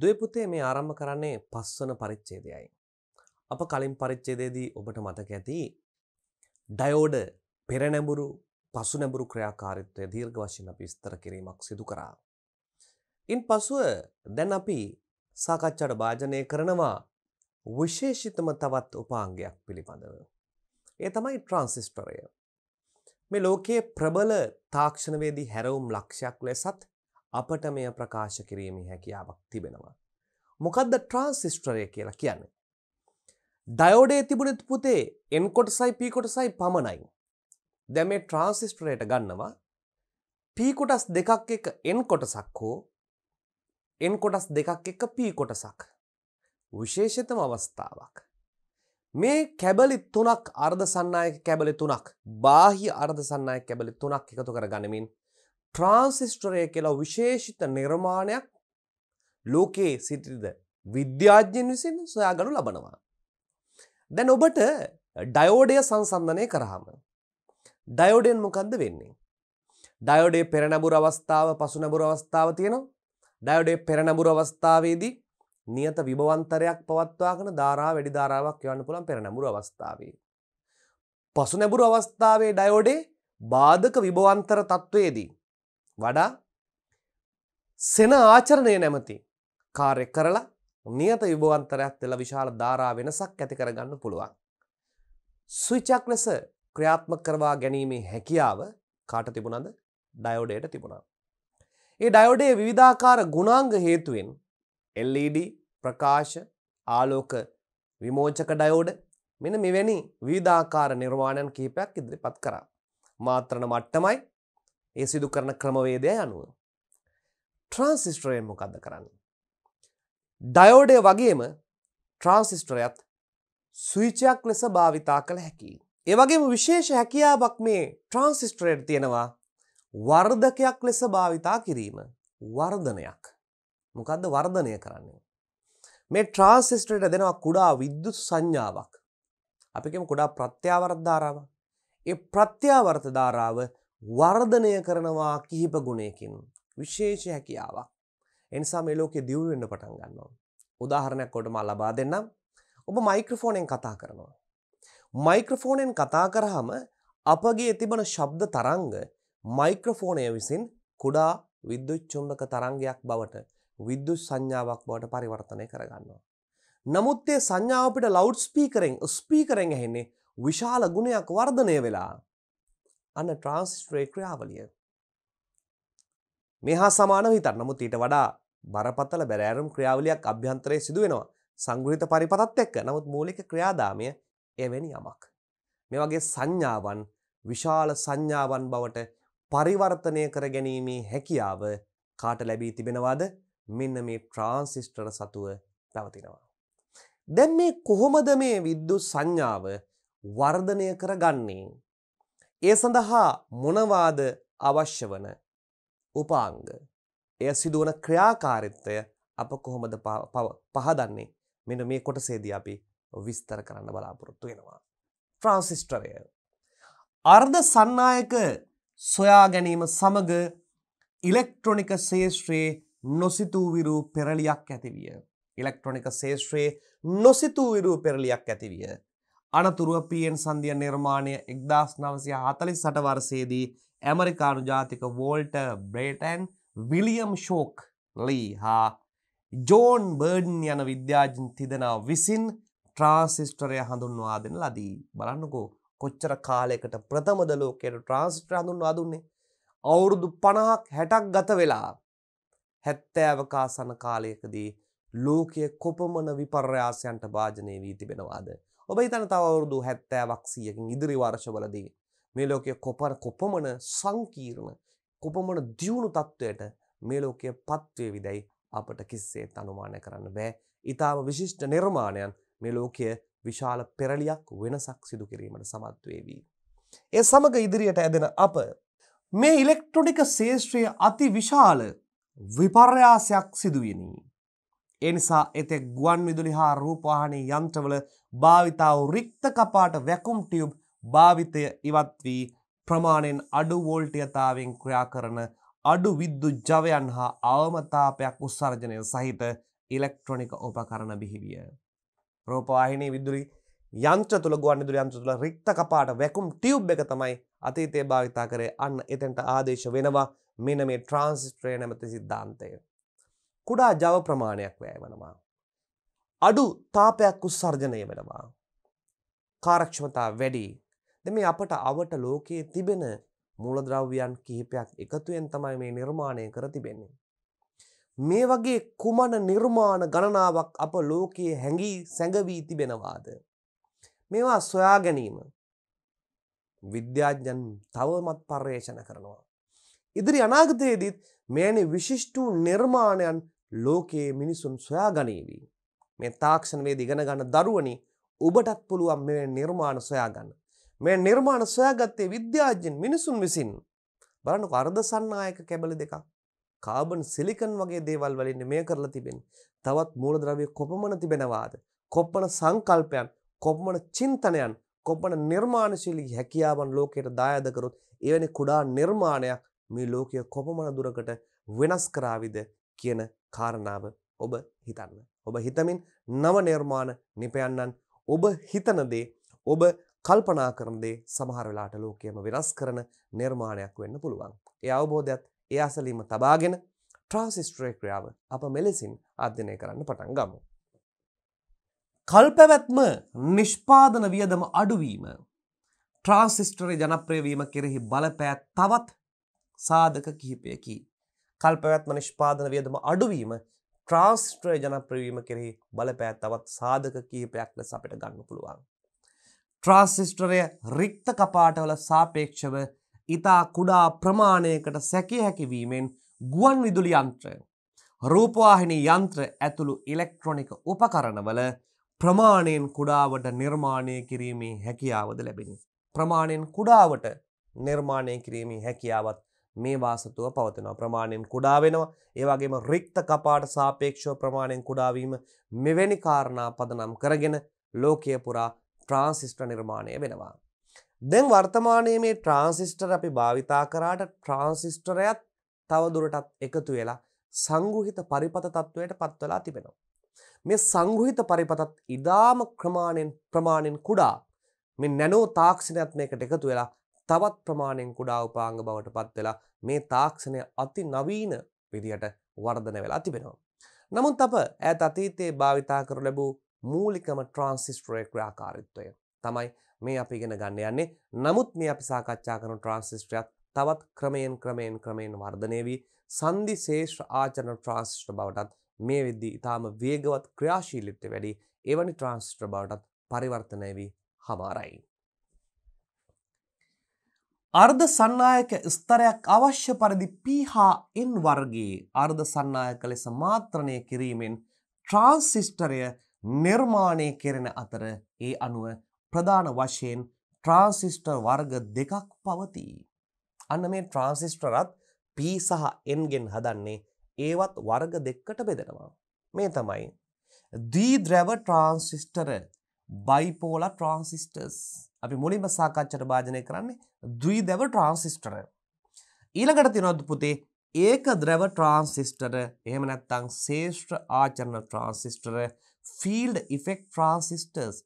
දොයපුතේ මේ ආරම්භ කරන්නේ පස්වන පරිච්චේදයයි. අප කලින් පරිච්චේදයේදී ඔබට මතක ඇති ඩයෝඩ පෙරනැඹුරු පසුනැඹුරු ක්‍රියාකාරීත්වය දීර්ඝ වශයෙන් අපි විස්තර කිරීමක් සිදු කරා. ඉන් පසුව දැන් අපි සාකච්ඡාට භාජනය කරනවා විශේෂිතම තවත් උපාංගයක් පිළිබඳව. ඒ තමයි ට්‍රන්සිස්ටරය. මේ ලෝකයේ ප්‍රබල තාක්ෂණවේදී හැරවුම් ලක්ෂයක් ලෙසත් අපට මෙය ප්‍රකාශ කිරීමේ හැකියාවක් තිබෙනවා. මොකක්ද ට්‍රාන්සිස්ටරය කියලා කියන්නේ. ඩයෝඩේ තිබුණෙත් පුතේ එන් කොටසයි පී කොටසයි පමණයි. දැම මේ ට්‍රාන්සිස්ටරයට ගන්නවා පී කොටස් දෙකක් එක එන් කොටසක් හෝ එන් කොටස් දෙකක් එක පී කොටසක් විශේෂතම අවස්ථාවක් මේ කැබලි තුනක් අර්ධ සන්නායක කැබලි තුනක් බාහි අර්ධ සන්නාය කැබලි තුනක් එකතු කර ගනිමින් ට්‍රාන්සිස්ටරය කියලා විශේෂිත නිර්මාණයක් ලෝකයේ සිටිද විද්‍යාඥයෙන් විසින් සොයාගනු ලබනවා. දැන් ඔබට ඩයෝඩය සංසන්ධනය කරහම. ඩයෝඩෙන් මොකක්ද වෙන්නේ. ඩයෝඩේ පෙරණබුර අවස්ථාව පසු නැබුර අවස්ථාව තියෙනවා. ඩයෝඩේ පෙරණබුර අවස්ථාවේදී නියත විභවන්තරයක් පවත්වාගෙන ධාරා වැඩි ධාරාවක් යවන්න පුළුවන් පෙරණබුර අවස්ථාවේ. පසු නැබුර අවස්ථාවේ ඩයෝඩේ බාධක විභවන්තර තත්ත්වයේදී වඩා සෙන ආචරණය නැමති කාර්ය කරලා නියත යුභවන්තරයක් වෙලා විශාල ධාරා වෙනසක් ඇති කරගන්න පුළුවන්. ස්විචක් ලෙස ක්‍රියාත්මක කරවා ගැනීමේ හැකියාව කාට තිබුණද? ඩයෝඩයට තිබුණා. ඒ ඩයෝඩේ විවිධාකාර ගුණාංග හේතුවෙන් LED ප්‍රකාශ ආලෝක විමෝචක ඩයෝඩ මෙන්න මෙවැනි විවිධාකාර නිර්මාණයන් කිහිපයක් ඉදිරිපත් කරා. මාත්‍රණ මට්ටමයි ඒ සිදු කරන ක්‍රමවේදය යනුව. ට්‍රන්සිස්ටරයෙන් මොකක්ද කරන්න. ඩයෝඩය වගේම ට්‍රන්සිස්ටරයත් සුවිචයක් ලෙස භාවිතා කළ හැකි. ඒවගේම විශේෂ හැකියාවක් මේ ට්‍රන්සිස්ටරයට තියෙනවා වර්ධකයක් ලෙස භාවිතා කිරීම වර්ධනයක්. මොකක්ද වර්ධනය කරන්නේ. මේ ට්‍රන්සිස්ටරට දෙනවා කුඩා විද්දු සංඥාවක්. අපිකම කුඩා ප්‍රත්‍යාවරත් ධාරාව. ඒ ප්‍රත්‍යාවර්ත ධාරාව වර්ධනය කරනවා කිහිප ගුණයකින් විශේෂ හැකියාවක්. එනිසා මේ ලෝකෙ දියුණු වෙන්න පටන් ගන්නවා. උදාහරණයක් ඔබට මම ලබා දෙන්නම්. ඔබ මයික්‍රොෆෝනෙන් කතා කරනවා. මයික්‍රොෆෝනෙන් කතා කරාම අපගේ තිබෙන ශබ්ද තරංග මයික්‍රොෆෝනය විසින් කුඩා විද්‍යුත් චුම්බක තරංගයක් බවට විද්‍යුත් සංඥාවක් බවට පරිවර්තනය කරගන්නවා. නමුත් ඒ සංඥාව අපිට ලවුඩ් ස්පීකරෙන් ස්පීකරෙන් ඇහෙන්නේ විශාල ගුණයක් වර්ධනය වෙලා අන්න ට්‍රාන්ස්ට්‍රේ ක්‍රියාවලිය. මේ හා සමානව හිතන්න. නමුත් ඊට වඩා බරපතල බැරෑරුම් ක්‍රියාවලියක් අභ්‍යන්තරයේ සිදු වෙනවා. සංගෘහිත පරිපතත් එක්ක. නමුත් මූලික ක්‍රියාදාමය එවැනි යමක්. මේ වගේ සංඥාවන් විශාල සංඥාවන් බවට පරිවර්තනය කර ගැනීමේ හැකියාව කාට ලැබී තිබෙනවාද? මෙන්න මේ ට්‍රාන්සිස්ටර් සතුව පැවතිනවා. දැන් මේ කොහොමද මේ විද්‍යුත් සංඥාව වර්ධනය කරගන්නේ? ඒ සඳහා මොනවාද අවශ්‍ය වන උපාංග. එය සිදුවන ක්‍රියාකාරිත්වය අප කොහොමද පහදන්නේ මෙන මේ කොටසේදී අපි විස්තර කරන්න බලාපොරොත්තු වෙනවා. ට්‍රාන්සිිස්ටරය. අර්ධ සන්නායක සොයා ගැනීම සමග ඉලෙක්ට්‍රොනික සේෂත්‍රයේ නොසිතූවිරු පෙරලියක් ඇතිවිය. ඉලෙක්ට්‍රොනික සේෂත්‍රයේ නොසිතූවිරු පෙරලියක් ඇතිවිය. අනතුරුව පීෙන් සන්ධිය නිර්මාණය එක්දස් නවසය හතලි සට වර්සයේදී ඇමරිකානු ජාතික වෝල්ට බ්‍රේටන් විලියම් ශෝක් ලී හා ජෝන් බර්ඩන් යන විද්‍යාජන් තිදනා විසින් ට්‍රාන්සිිස්ටරය හඳුන්වා දෙන ලදී බලන්නකෝ කොච්චර කාලෙකට ප්‍රථමදලෝකයට ට්‍රාන්සිිට්‍ර හඳුන්වා දුන්නේ අවුරුදු පණහක් හැටක් ගත වෙලා හැත්තෑවකාසන කාලයකදී ලෝකය කොපමන විපර්යාසයන්ට භාජනය වී තිබෙනවාද ඔබ හිතන තව අවුරුදු 70ක් 100කින් ඉදිරි වර්ෂවලදී මේ ලෝකය කොපර කොපමණ සංකීර්ණ කොපමණ දියුණු තත්ත්වයට මේ ලෝකය පත්වේවිදයි අපට කිස්සේත් අනුමානය කරන්න බෑ. ඊටාම විශිෂ්ට නිර්මාණයන් මේ ලෝකය විශාල පෙරලියක් වෙනසක් සිදු කිරීමට සමත් වේවි. ඒ සමග ඉදිරියට ඇදෙන අප මේ ඉලෙක්ට්‍රොනික ශේෂ්ත්‍රයේ අති විශාල විපර්යාසයක් සිදුවෙනි. ඒ නිසා එතෙක් ගුවන් විදුලි හා රූපවාහිනී යන්ත්‍රවල භාවිතා වූ රික්ත කපාට වැකුම් ටියුබ් භාවිතය ඉවත් වී ප්‍රමාණයෙන් අඩු වෝල්ටීයතාවෙන් ක්‍රියා කරන අඩු විද්‍යුත් ජවයන් හා අවමතාපයක් උත්සර්ජනය සහිත ඉලෙක්ට්‍රොනික උපකරණ බිහිවිය. රූපවාහිනී විදුලි යන්ත්‍ර තුළ ගුවන් විදුලි යන්ත්‍ර තුළ රික්ත කපාට වැකුම් ටියුබ් එක තමයි අතීතයේ භාවිතා කරේ අන්න එතෙන්ට ආදේශ වෙනවා මෙන මේ ට්‍රාන්සිස්ට්‍රේ නැමති සිද්ධාන්තය. කුඩා ජව ප්‍රමාණයක් වැයවනවා. අඩු තාපයක් උත්සර්ජනය වෙනවා. කාරක්ෂමතා වැඩි දෙ මේ අපට අවට ලෝකයේ තිබෙන මූලද්‍රව්‍යයන් කිහිපයක් එකතුයෙන් තමයි මේ නිර්මාණය කර තිබෙන්නේ. මේ වගේ කුමන නිර්මාණ ගණනාවක් අප ලෝකයේ හැඟී සැඟවී තිබෙනවාද. මේවා සොයා ගැනීම විද්‍යාඥන් තවමත් පර්යේෂණ කරනවා. ඉදිරි අනාගතයේදීත් මෙනි විශිෂ්ටූ නිර්මාණයන් ලෝකයේ මිනිසුන් සොයා ගනීවී. මේ තාක්ෂණවේ දිගන ගන්න දරුවනි ඔබටත් පුළුවන් මෙ නිර්මාණ සොයාගන්න. මේ නිර්මාණ සොයාගත්තේ විද්‍යාජ්‍යෙන් මිනිසුන් විසින් බලන්නක අර්ධසන්නායක කැබලි දෙකක් කාබන් සිලිකන් වගේ දේවල් වලින් මේ කරලා තිබෙන. තවත් මූලද්‍රව්‍ය කොපමණ තිබෙනවාද? කොපමණ සංකල්පයන්, කොපමණ චින්තනයන්, කොපමණ නිර්මාණශීලී හැකියාවන් ලෝකයට දායාද කරොත් එවැනි කුඩා නිර්මාණයක් මේ ලෝකය කොපමණ දුරකට වෙනස් කරාවිද කියන කාරණාව ඔබ හිතන්න. ඔබ හිතමින් නව නිර්මාණ නිපයන්නන් ඔබ හිතන දේ ඔබ කල්පනා කරන දේ සමහර වෙලාට ලෝකයේම වෙනස් කරන නිර්මාණයක් වෙන්න පුළුවන්. ඒ අවබෝධයත් ඒ අසලීම තබාගෙන ට්‍රාන්සිස්ටරේ ක්‍රියාව අප මෙලෙසින් අධ්‍යයනය කරන්න පටන් ගමු. කල්පැවැත්ම නිෂ්පාදන වියදම අඩුවීම ට්‍රාන්සිස්ටරේ ජනප්‍රිය වීම කෙරෙහි බලපෑ තවත් සාධක කිහිපයකි. කල්පවැත්ම නිෂ්පාදන වියදම අඩුවීම ට්‍රාස්ට්‍රය ජනප්‍රවීම කෙරෙහි බලපෑ තවත් සාධක කීපයක් ලෙස අපිට ගන්න පුළුවන්. ට්‍රාස්සිිස්ටරය රික්ත කපාටවල සාපේක්ෂව ඉතා කුඩා ප්‍රමාණයකට සැකිය හැකිවීමෙන් ගුවන් විදුලි යන්ත්‍රය. රූපවාහිනි යන්ත්‍ර ඇතුළු ඉලෙක්ට්‍රොනික උපකරණවල ප්‍රමාණයෙන් කුඩාවට නිර්මාණය කිරීමේ හැකියාවද ලැබෙන. ප්‍රමාණයෙන් කුඩාවට නිර්මාණය කිරීමේ හැකියාවත් මේ වාසතුව පවතිනවා. ප්‍රමාණයෙන් කුඩා වෙනවා. ඒ වගේම රික්ත කපාට සාපේක්ෂව ප්‍රමාණයෙන් කුඩා වීම මෙවැනි කාරණා පදනම් කරගෙන ලෝකය පුරා ට්‍රාන්සිස්ටර් නිර්මාණය වෙනවා. දැන් වර්තමානයේ මේ ට්‍රාන්සිස්ටර් අපි භාවිතා කරාට ට්‍රාන්සිස්ටරයත් තවදුරටත් එකතු වෙලා සංගෘහිත පරිපත තත්ත්වයට පත්වලා තිබෙනවා. මේ සංගෘහිත පරිපතත් ඉදාම ක්‍රමාණයෙන් ප්‍රමාණයෙන් කුඩා මේ නැනෝ තාක්ෂණයත් මේකට එකතු වෙලා තවත් ප්‍රමාණයෙන් කුඩා උපාංග බවට පත් වෙලා මේ තාක්ෂණය අති නවීන විදියට වර්ධන වෙලා තිබෙනවා. නමුත් අප ඈත අතීතයේ භාවිතා කර ලැබූ මූලිකම ට්‍රාන්සිස්ටරේ ක්‍රියාකාරීත්වය තමයි මේ අපි ඉගෙන ගන්න යන්නේ. නමුත් මේ අපි සාකච්ඡා කරන ට්‍රාන්සිස්ටරයත් තවත් ක්‍රමයෙන් ක්‍රමයෙන් ක්‍රමයෙන් වර්ධනය වී සන්ධි ශේෂ්ඨ ආචරණ ට්‍රාන්සිස්ටර් බවටත් මේ වෙද්දී ඉතාම වේගවත් ක්‍රියාශීලීත්වය වැඩි එවැනි ට්‍රාන්සිස්ටර් බවටත් පරිවර්තනය වී හමාරයි. අර්ධ සන්නායක ස්තරයක් අවශ්‍ය පරිදි පීහා එන් වර්ගයේ අර්ධ සන්නායක ලෙස මාත්‍රණය කිරීමෙන් ට්‍රාන්සිස්ටරය නිර්මාණය කෙරෙන අතර ඒ අනුව ප්‍රධාන වශයෙන් ට්‍රාන්සිිස්ටර් වර්ග දෙකක් පවතිී. අන්න මේ ට්‍රාන්සිිස්ටරත් පී සහ එන්ගෙන් හදන්නේ ඒවත් වර්ග දෙක්කට බෙදෙනවා. මේ තමයි. දී ද්‍රැව ට්‍රාන්සිිස්ටර බයිපෝලා ට්‍රන්සිිස්ටර්ස් අපි මුලින්ම සාකච්චට භාජනය කරන්නේ දී දැව ට්‍රන්සිිස්ටර ඊළඟට තිනොද පුතේ ඒක ද්‍රැව ට්‍රන්සිිස්ටර එහෙම නැත්තං සේෂ්ට්‍ර ආචරණ ට්‍රන්සිිස්ටර ෆිල්ඩ් ඉෆෙක් ට්‍රන්සිිස්ටර්ස්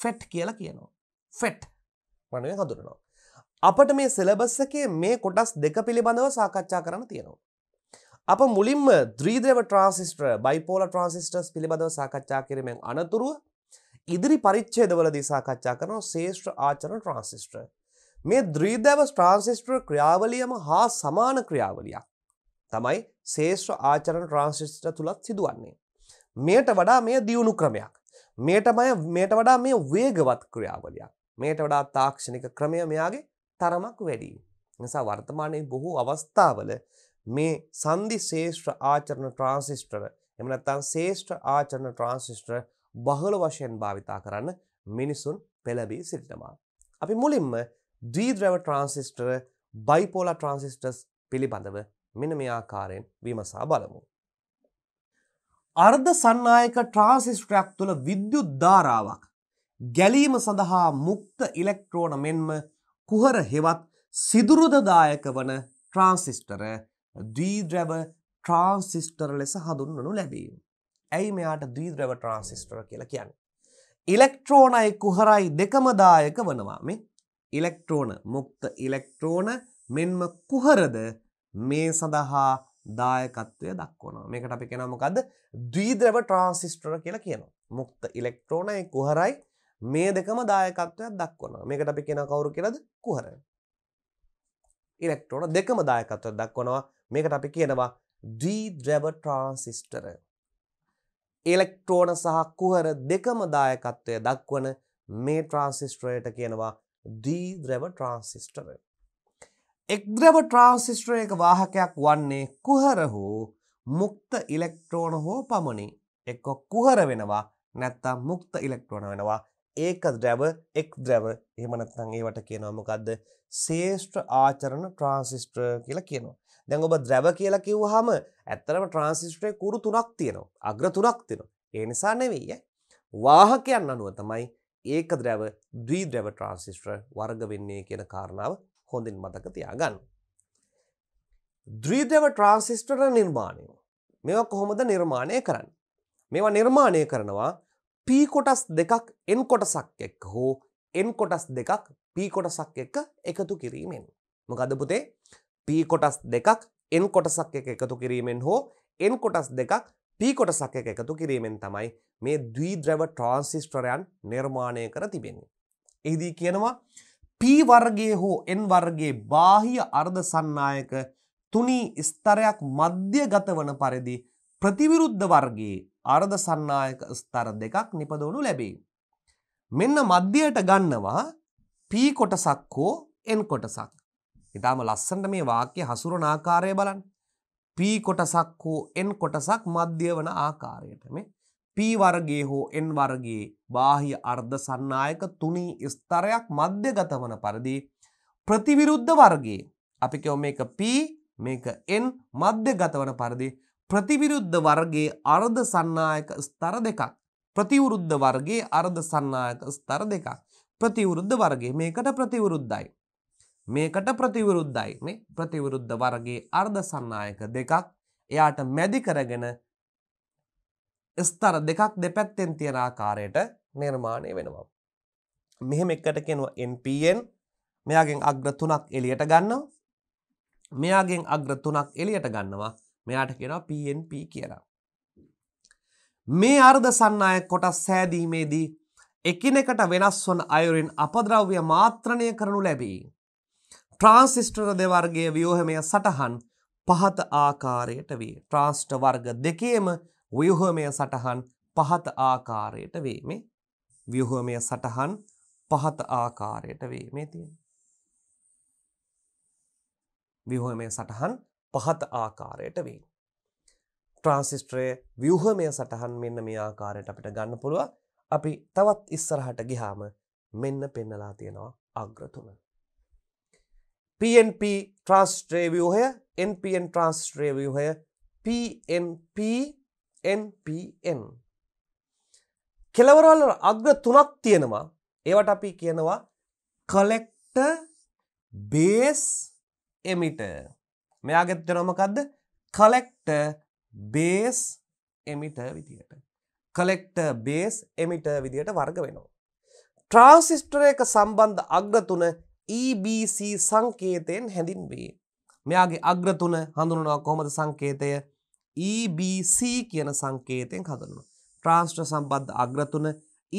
ෆෙට් කියලා කියනවා ෆෙට් මනුව හඳුරනවා අපට මේ සෙලබස්සකේ මේ කොටස් දෙක පිළිබඳව සාකච්ඡා කරන්න තියෙනවා අප මුලින්ම ද්‍රීද්‍රව ට්‍රන්සිිස්ට්‍ර බයිපෝල ට්‍රන්සිිස්ටර්ස් පිළිබඳව සාකච්ඡා කිරීමෙන් අනතුරුව ඉදිරි පරිච්චේදවලදී සාකච්ඡා කරන ශේෂ්ත්‍ර ආචරණ ට්‍රන්සිිස්ට්‍ර මේ ද්‍රීදැව ට්‍රන්සිිස්ට්‍ර ක්‍රියාවලියම හා සමාන ක්‍රියාවලියක් තමයි ශේෂ්‍ර ආචරණ ට්‍රන්සිිස්ට්‍ර තුළත් සිදුවන්නේ මේට වඩා මේ දියුණු ක්‍රමයක් මේටමය මේට වඩා මේ වේගවත් ක්‍රියාවලයක් මේට වඩා තාක්ෂණික ක්‍රමය මෙයාගේ තරමක් වැඩී. නිසා වර්තමානයේ බොහෝ අවස්ථාවල මේ සන්ධි ශේෂ්‍ර ආචරණ ට්‍රන්සිිස්ටර එමනත්තන් ශේෂ්ඨ ආචරණ ට්‍රන්සිිස්ට්‍ර බහල වශයෙන් භාවිතා කරන්න මිනිසුන් පෙළබී සිටිනවා. අපි මුලින්ම ද්‍රීද්‍රව ට්‍රන්සිස්ටර් බයිපෝලා ට්‍රන්සිස්ටර්ස් පිළිබඳව මෙන මේ ආකාරයෙන් විමසා බලමු. අර්ධ සන්නායක ට්‍රාන්සිස්ටරයක් තුළ විද්‍යුත් ධාරාවක් ගැලීම සඳහා මුක්ත ඉලෙක්ට්‍රෝන මෙන්ම කුහර හෙවත් සිදුරුදදායක වන ට්‍රාන්සිස්ටර ද්‍රීද්‍රැව ට්‍රාන්සිස්ටර ලෙස හඳුන්වනු ලැබීම. ඇයි මෙයාට දීද්‍රව ට්‍රන්සිස්ටර කියලා කියන්න. ඉලෙක්ට්‍රෝනයි කුහරයි දෙකමදායක වනවා මේ ඉලෙක්ට්‍රෝන මුක්ත ඉලෙක්ට්‍රෝන මෙන්ම කුහරද මේ සඳහා දායකත්වය දක්වනවා මේකට අපි කෙනමකද දීද්‍රව ට්‍රන්සිස්ටර කියලා කියනවා. මුක්ත ඉලෙක්ට්‍රෝනය කුහරයි මේ දෙකම දායකත්වයක් දක්වනවා මේකට අපි කෙන කවුරු කියලද කුහර. ඉලෙක්ට්‍රෝන දෙකම දායකත්වයක් දක්වනවා මේකට අපි කියනවා දීද්‍රව ට්‍රන්සිස්ටර ඉලෙක්ට්‍රෝන සහ කුහර දෙකම දායකත්වය දක්වන මේ ට්‍රාන්සිස්ටරයට කියනවා දීද්‍රව ට්‍රාන්සිස්ටර. එක්ද්‍රව ට්‍රාන්සිස්ටර එක වාහකයක් වන්නේ කුහර හෝ මුක්ත ඉලෙක්ට්‍රෝන හෝ පමණි එක්ක කුහර වෙනවා නැත්තම් මුක්ත ඉලෙක්ට්‍රෝන වෙනවා ඒක ද්‍රැව එක් ද්‍රැව එහෙමනත්තං ඒවට කියනවාමකක්ද සේෂ්ට්‍ර ආචරණ ට්‍රාන්සිිස්ට්‍ර කියලා කියනවා. දැන් ඔබ ද්‍රැව කියලා කිව්වහම ඇත්තරම ට්‍රාන්සිස්ටරේ කුරු තුනක් තියෙනවා. අග්‍ර තුනක් තියෙනවා. ඒ නිසා නෙවෙයි ඈ. වාහකයන් අනුව තමයි ඒක ද්‍රැව ද්වී ද්‍රැව ට්‍රාන්සිස්ටර් වර්ග වෙන්නේ කියන කාරණාව හොඳින් මතක තියාගන්න. ද්‍රීදව ට්‍රාන්සිස්ටර නිර්මාණය මෙවා කොහොමද නිර්මාණය කරන්න. මේවා නිර්මාණය කරනවා පී කොටස් දෙකක් එන් කොටසක් එක්ක හෝ එන් කොටස් දෙකක් පී කොටසක් එක්ක එකතු කිරීමෙන්. මොකදපුතේ P කොටස් දෙකක් N කොටසක් එක එකතු කිරීමෙන් හෝ N කොටස් දෙකක් P කොටසක් එක එකතු කිරීමෙන් තමයි මේ ද්විද්‍රව ට්‍රාන්සිස්ටරයන් නිර්මාණය කර තිබෙන්නේ. එහිදී කියනවා P වර්ගයේ හෝ N වර්ගයේ බාහිය අර්ධ සන්නායක තුනී ස්තරයක් මධ්‍යගත වන පරිදි ප්‍රතිවිරුද්ධ වර්ගයේ අර්ධ සන්නායක ස්තර දෙකක් නිපදවනු ලැබේ. මෙන්න මධ්‍යයට ගන්නවා P කොටසක් හෝ N කොටසක්. ඉතාම ලස්සනට මේ වාක්‍ය හසුරන ආකාරය බලන්න. P කොටසක් හෝ N කොටසක් මධ්‍ය වන ආකාරයට මේ P වර්ගයේ හෝ N වර්ගයේ බාහ්‍ය අර්ධ සන්නායක තුනී ස්තරයක් මධ්‍යගත වන පරිදි ප්‍රතිවිරුද්ධ වර්ගයේ අපි කියව මේක P මේක N මධ්‍යගත වන පරිදි ප්‍රතිවිරුද්ධ වර්ගයේ අර්ධ සන්නායක ස්තර දෙකක් ප්‍රතිවිරුද්ධ වර්ගයේ අර්ධ සන්නායක ස්තර දෙකක් ප්‍රතිවිරුද්ධ වර්ගයේ මේකට ප්‍රතිවිරුද්ධයි මේකට ප්‍රතිවිරුද්ධයි නේ ප්‍රතිවිරුද්ධ වර්ගයේ අර්ධ සන්නායක දෙකක් එයාට මැදි කරගෙන ස්තර දෙකක් දෙපැත්තෙන් තියෙන ආකාරයට නිර්මාණය වෙනවා. මෙහෙම එකට කියනවා NPN මෙයාගෙන් අග්‍ර තුනක් එළියට ගන්නවා. මෙයාගෙන් අග්‍ර තුනක් එළියට ගන්නවා. මෙයාට කියනවා PNP කියලා. මේ අර්ධ සන්නායක කොටස් සෑදීමේදී එකිනෙකට වෙනස් වන අයුරින් අපද්‍රව්‍ය මාත්‍රණය කරනු ලැබේ. ට්‍රාන්සිස්ටර දෙවර්ගය ව්‍යෝහමය සටහන් පහත ආකාරයට වේ. ට්‍රාන්ස්ට වර්ග දෙකේම ව්‍යහෝමය සටහන් පහත ආකාරයට වේ මේ ව්‍යහෝමය සටහන් පහත ආකාරයට වේ මේ තියෙන. ව්‍යහෝමය සටහන් පහත ආකාරයට වේ. ට්‍රාන්සිස්ට්‍රය ව්‍යහමය සටහන් මෙන්න මේ ආකාරයට අපිට ගන්න පුළුව අපි තවත් ඉස්සරහට ගිහාම මෙන්න පෙන්නලා තියෙනවා අග්‍රතුමන. PNP trust review here, NPN trust review here, PNP, NPN. කෙලවරවල අග්‍ර තුනක් තියෙනවා ඒවට අපි කියනවා කලෙක්ට බේස් එමිට මෙයාගෙත් දෙනොමකක්ද කලෙක්ට බේස් එමිට විදියට කලෙක්ට බේස් එමිට විදියට වර්ග වෙනවා. ට්‍රාන්සිිස්ටර එක සම්බන්ධ අග්‍රතුන EBC සංකේතයෙන් හැඳින්වේ. මෙයාගේ අග්‍රතුන හඳුනනවා කොහොමද සංකේතය EBC කියන සංකේතයෙන් හඳුන්වනවා. ට්‍රාන්ස්ටර් සම්බන්ධ අග්‍රතුන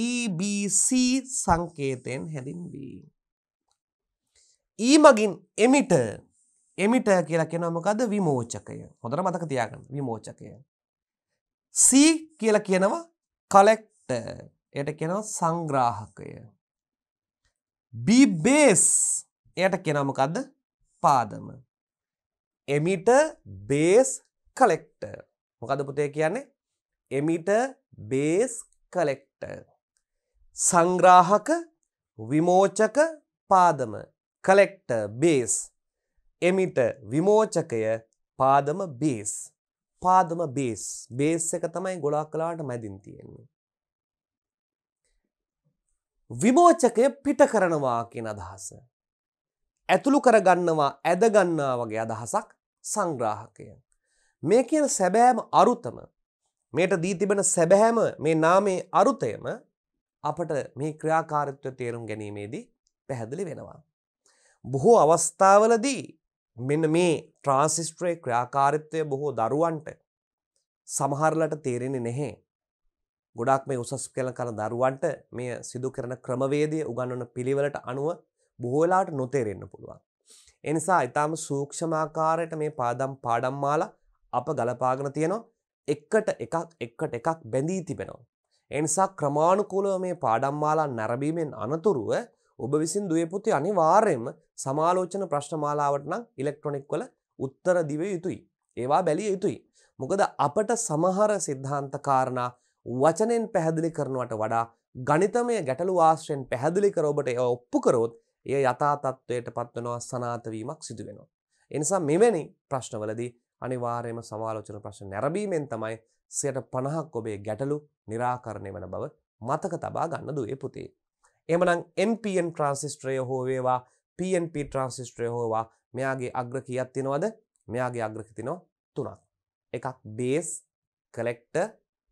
EBC සංකේතයෙන් හැඳින්වේ. ඊමගින් එමිට එමිට කියලා කියනවා මොකද විමෝචකය. හොඳට මතක තියාගන්න විමෝචකය. C කියලා කියනවා කලෙක්ටර්. එයට කියනවා සංග්‍රාහකය. බීබේස් එයට කෙනමකක්ද පාදම. එමිට බේස් කලෙක්ට මොකද පුතේ කියන්නේ එමිට බේස් කලෙක්ට සංග්‍රාහක විමෝචක පාදම කලෙක්ට බේස් එමිට විමෝචකය පාදම බේස් පාදම බේස් බේස් එක තමයි ගොඩක් කලාට මැදින් තියෙන්නේ විමෝචකය පිට කරනවා කියන අදහස. ඇතුළු කරගන්නවා ඇදගන්නා වගේ අදහසක් සංග්‍රාහකය. මේ කියන සැබෑම අරුතම මේට දී තිබෙන සැබෑම මේ නාමේ අරුතයම අපට මේ ක්‍රියාකාරත්ව තේරුම් ගැනීමේදී පැහැදිලි වෙනවා. බොහෝ අවස්ථාවලදී මෙන්න මේ ට්‍රාන්සිස්ට්‍රේ ක්‍රියාකාරිත්වය බොහෝ දරුවන්ට සමහරලට තේරෙන්නේ නැහැ. ගොඩක් මේ උසස් පෙළ කරන දරුවන්ට මේ සිදු කරන ක්‍රමවේදය උගන්වන පිළිවෙලට අනුව බොහෝලාට නොතේරෙන්න පුළුවන්. එනිසා ඉතාම සූක්ෂමාකාරයට මේ පාදම් පාඩම් මාලා අප ගලපාගෙන තියෙනවා එකට එකක් එකට එකක් බැඳී තිබෙනවා. එනිසා ක්‍රමාණුකූලව මේ පාඩම් මාලා නැරඹීමෙන් අනතුරුව ඔබ විසින් දුවපුති අනිවාර්යෙන්ම සමාලෝචන ප්‍රශ්නමාලාවට නම් ඉලෙක්ට්‍රොනික් වල උත්තර දිව යුතුයි. ඒවා බැලිය යුතුයි. මොකද අපට සමහර සිද්ධාන්ත කාරණා වචනෙන් පැහැදිලි කරනවට වඩා ගණිතමය ගැටලු ආශ්‍රයෙන් පැහැදිලි කර ඔබට එය ඔප්පු කරොත් එය යථා තත්ත්වයට පත්වනවා සනාත වීමක් සිදු වෙනවා. ඒ නිසා මෙවැනි ප්‍රශ්නවලදී අනිවාර්යයෙන්ම සමාලෝචන ප්‍රශ්න නැරඹීමෙන් තමයි 50ක් ඔබේ ගැටලු निराකරණය වන බව මතක තබා ගන්න දුවේ පුතේ. එමනම් NPN ට්‍රාන්සිස්ටරය හෝ වේවා PNP ට්‍රාන්සිස්ටරය හෝවා මෙයාගේ අග්‍ර කීයක් තියෙනවද? මෙයාගේ අග්‍ර කී තියෙනවා තුනක්. එකක් බේස්, කලෙක්ටර්,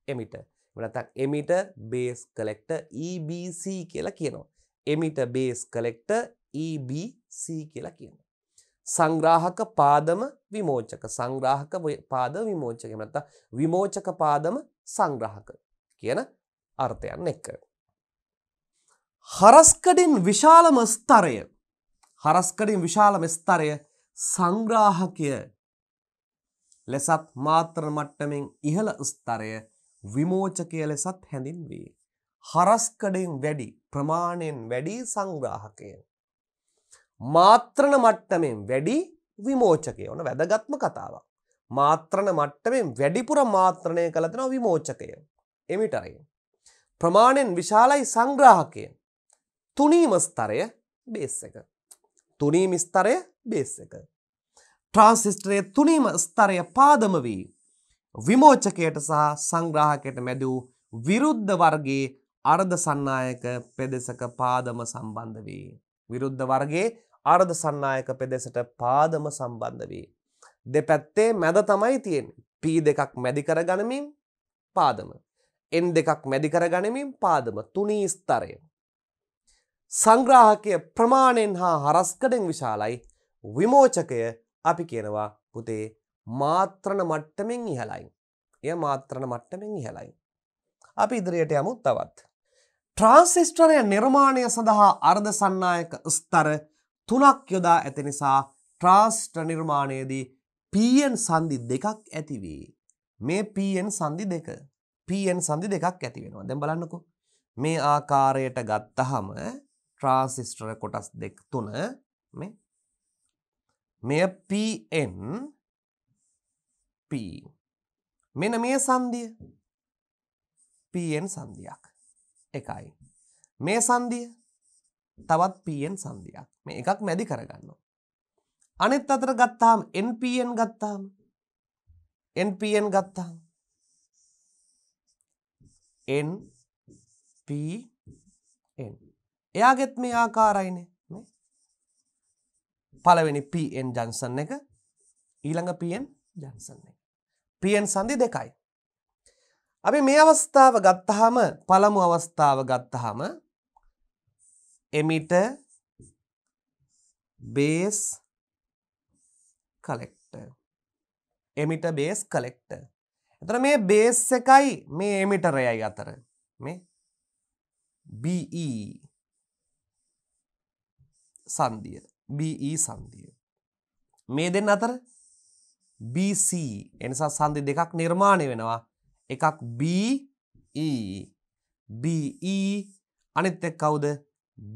එමිටර්. වනතක් එමිට බේස් කලෙක්ට EBC කියලා කියනවා. එමිට බේස් කලෙක්ට EBC කියලා කියනවා. සංග්‍රාහක පාදම විමෝචක සංග්‍රාහක පාද විමෝචක මත විමෝචක පාදම සංග්‍රහක කියන අර්ථයන් එක්ක. හරස්කඩින් විශාලම ස්තරය හරස්කඩින් විශාලම ස්තරය සංග්‍රාහකය ලෙසත් මාත්‍ර මට්ටමින් ඉහළ ස්තරය විමෝචකය ලෙසත් හැඳින්වේ. හරස්කඩෙන් වැඩි ප්‍රමාණයෙන් වැඩි සංග්‍රාහකය. මාත්‍රණ මට්ටමෙන් වැඩි විමෝචකය ඕන වැදගත්ම කතාවක්. මාත්‍රණ මට්ටමෙන් වැඩිපුර මාත්‍රණය කළතන විමෝචකය. එමිටයි. ප්‍රමාණයෙන් විශාලයි සංග්‍රාහකය. තුනීම ස්තරය බේස් එක. තුනීම ස්තරය බේස් එක. ට්‍රාන්සිිස්ටරය තුනීම ස්තරය පාදම වී විමෝචකයට සහ සංග්‍රාහකයට මැදූ විරුද්ධ වර්ගයේ අර්ධ සන්නායක පෙදෙසක පාදම සම්බන්ධ වී. විරුද්ධ වර්ගයේ අර්ධ සන්නායක පෙදෙසට පාදම සම්බන්ධ වී. දෙපැත්තේ මැද තමයි තියෙන්නේ. P දෙකක් මැදි කර ගනිමින් පාදම. N දෙකක් මැදි කර ගනිමින් පාදම තුනී ස්තරය. සංග්‍රාහකය ප්‍රමාණයෙන් හා හරස්කඩෙන් විශාලයි විමෝචකය අපි කියනවා පුතේ මාත්‍රණ මට්ටමින් ඉහළයි. එය මාත්‍රණ මට්ටමින් ඉහළයි. අපි ඉදිරියට යමු තවත්. ට්‍රාන්සිස්ටරය නිර්මාණය සඳහා අර්ධසන්නායක ස්තර තුනක් යොදා ඇති නිසා ට්‍රාන්ස්ට නිර්මාණයේදී පීෙන් සන්ධි දෙකක් ඇතිවේ. මේ පීෙන් සන්ධි දෙක පීෙන් සන්ධි දෙකක් ඇති වෙනවා. දැන් බලන්නකෝ. මේ ආකාරයට ගත්තහම ට්‍රාන්සිස්ටර කොටස් දෙක තුන මේ මෙය පීෙන් P මෙන මේ සන්ධිය Pn සන්ධියක් එකයි මේ සන්ධිය තවත් Pn සන්ධියක් මේ එකක් මැදි කරගන්න අනෙත් අතර ගත්තාම් NPN ගත්තාම් NPN ගත්තාම් NPN එයාගෙත් මේ ආකාරයිනේ මේ පළවෙනි PN ජන්සන් එක ඊළඟ PN ජන්සන් එක පියෙන් සඳි දෙකයි. අපි මේ අවස්ථාව ගත්තහම පළමු අවස්ථාව ගත්තහම emitter base collector emitter base collector එතන මේ බේස් එකයි මේ එමිටරයයි අතර මේ BE සන්ධිය BE සන්ධිය මේ දෙන්න අතර BC එනිසා සන්ධි දෙකක් නිර්මාණය වෙනවා එකක් BE BE අනිත් එක් කවුද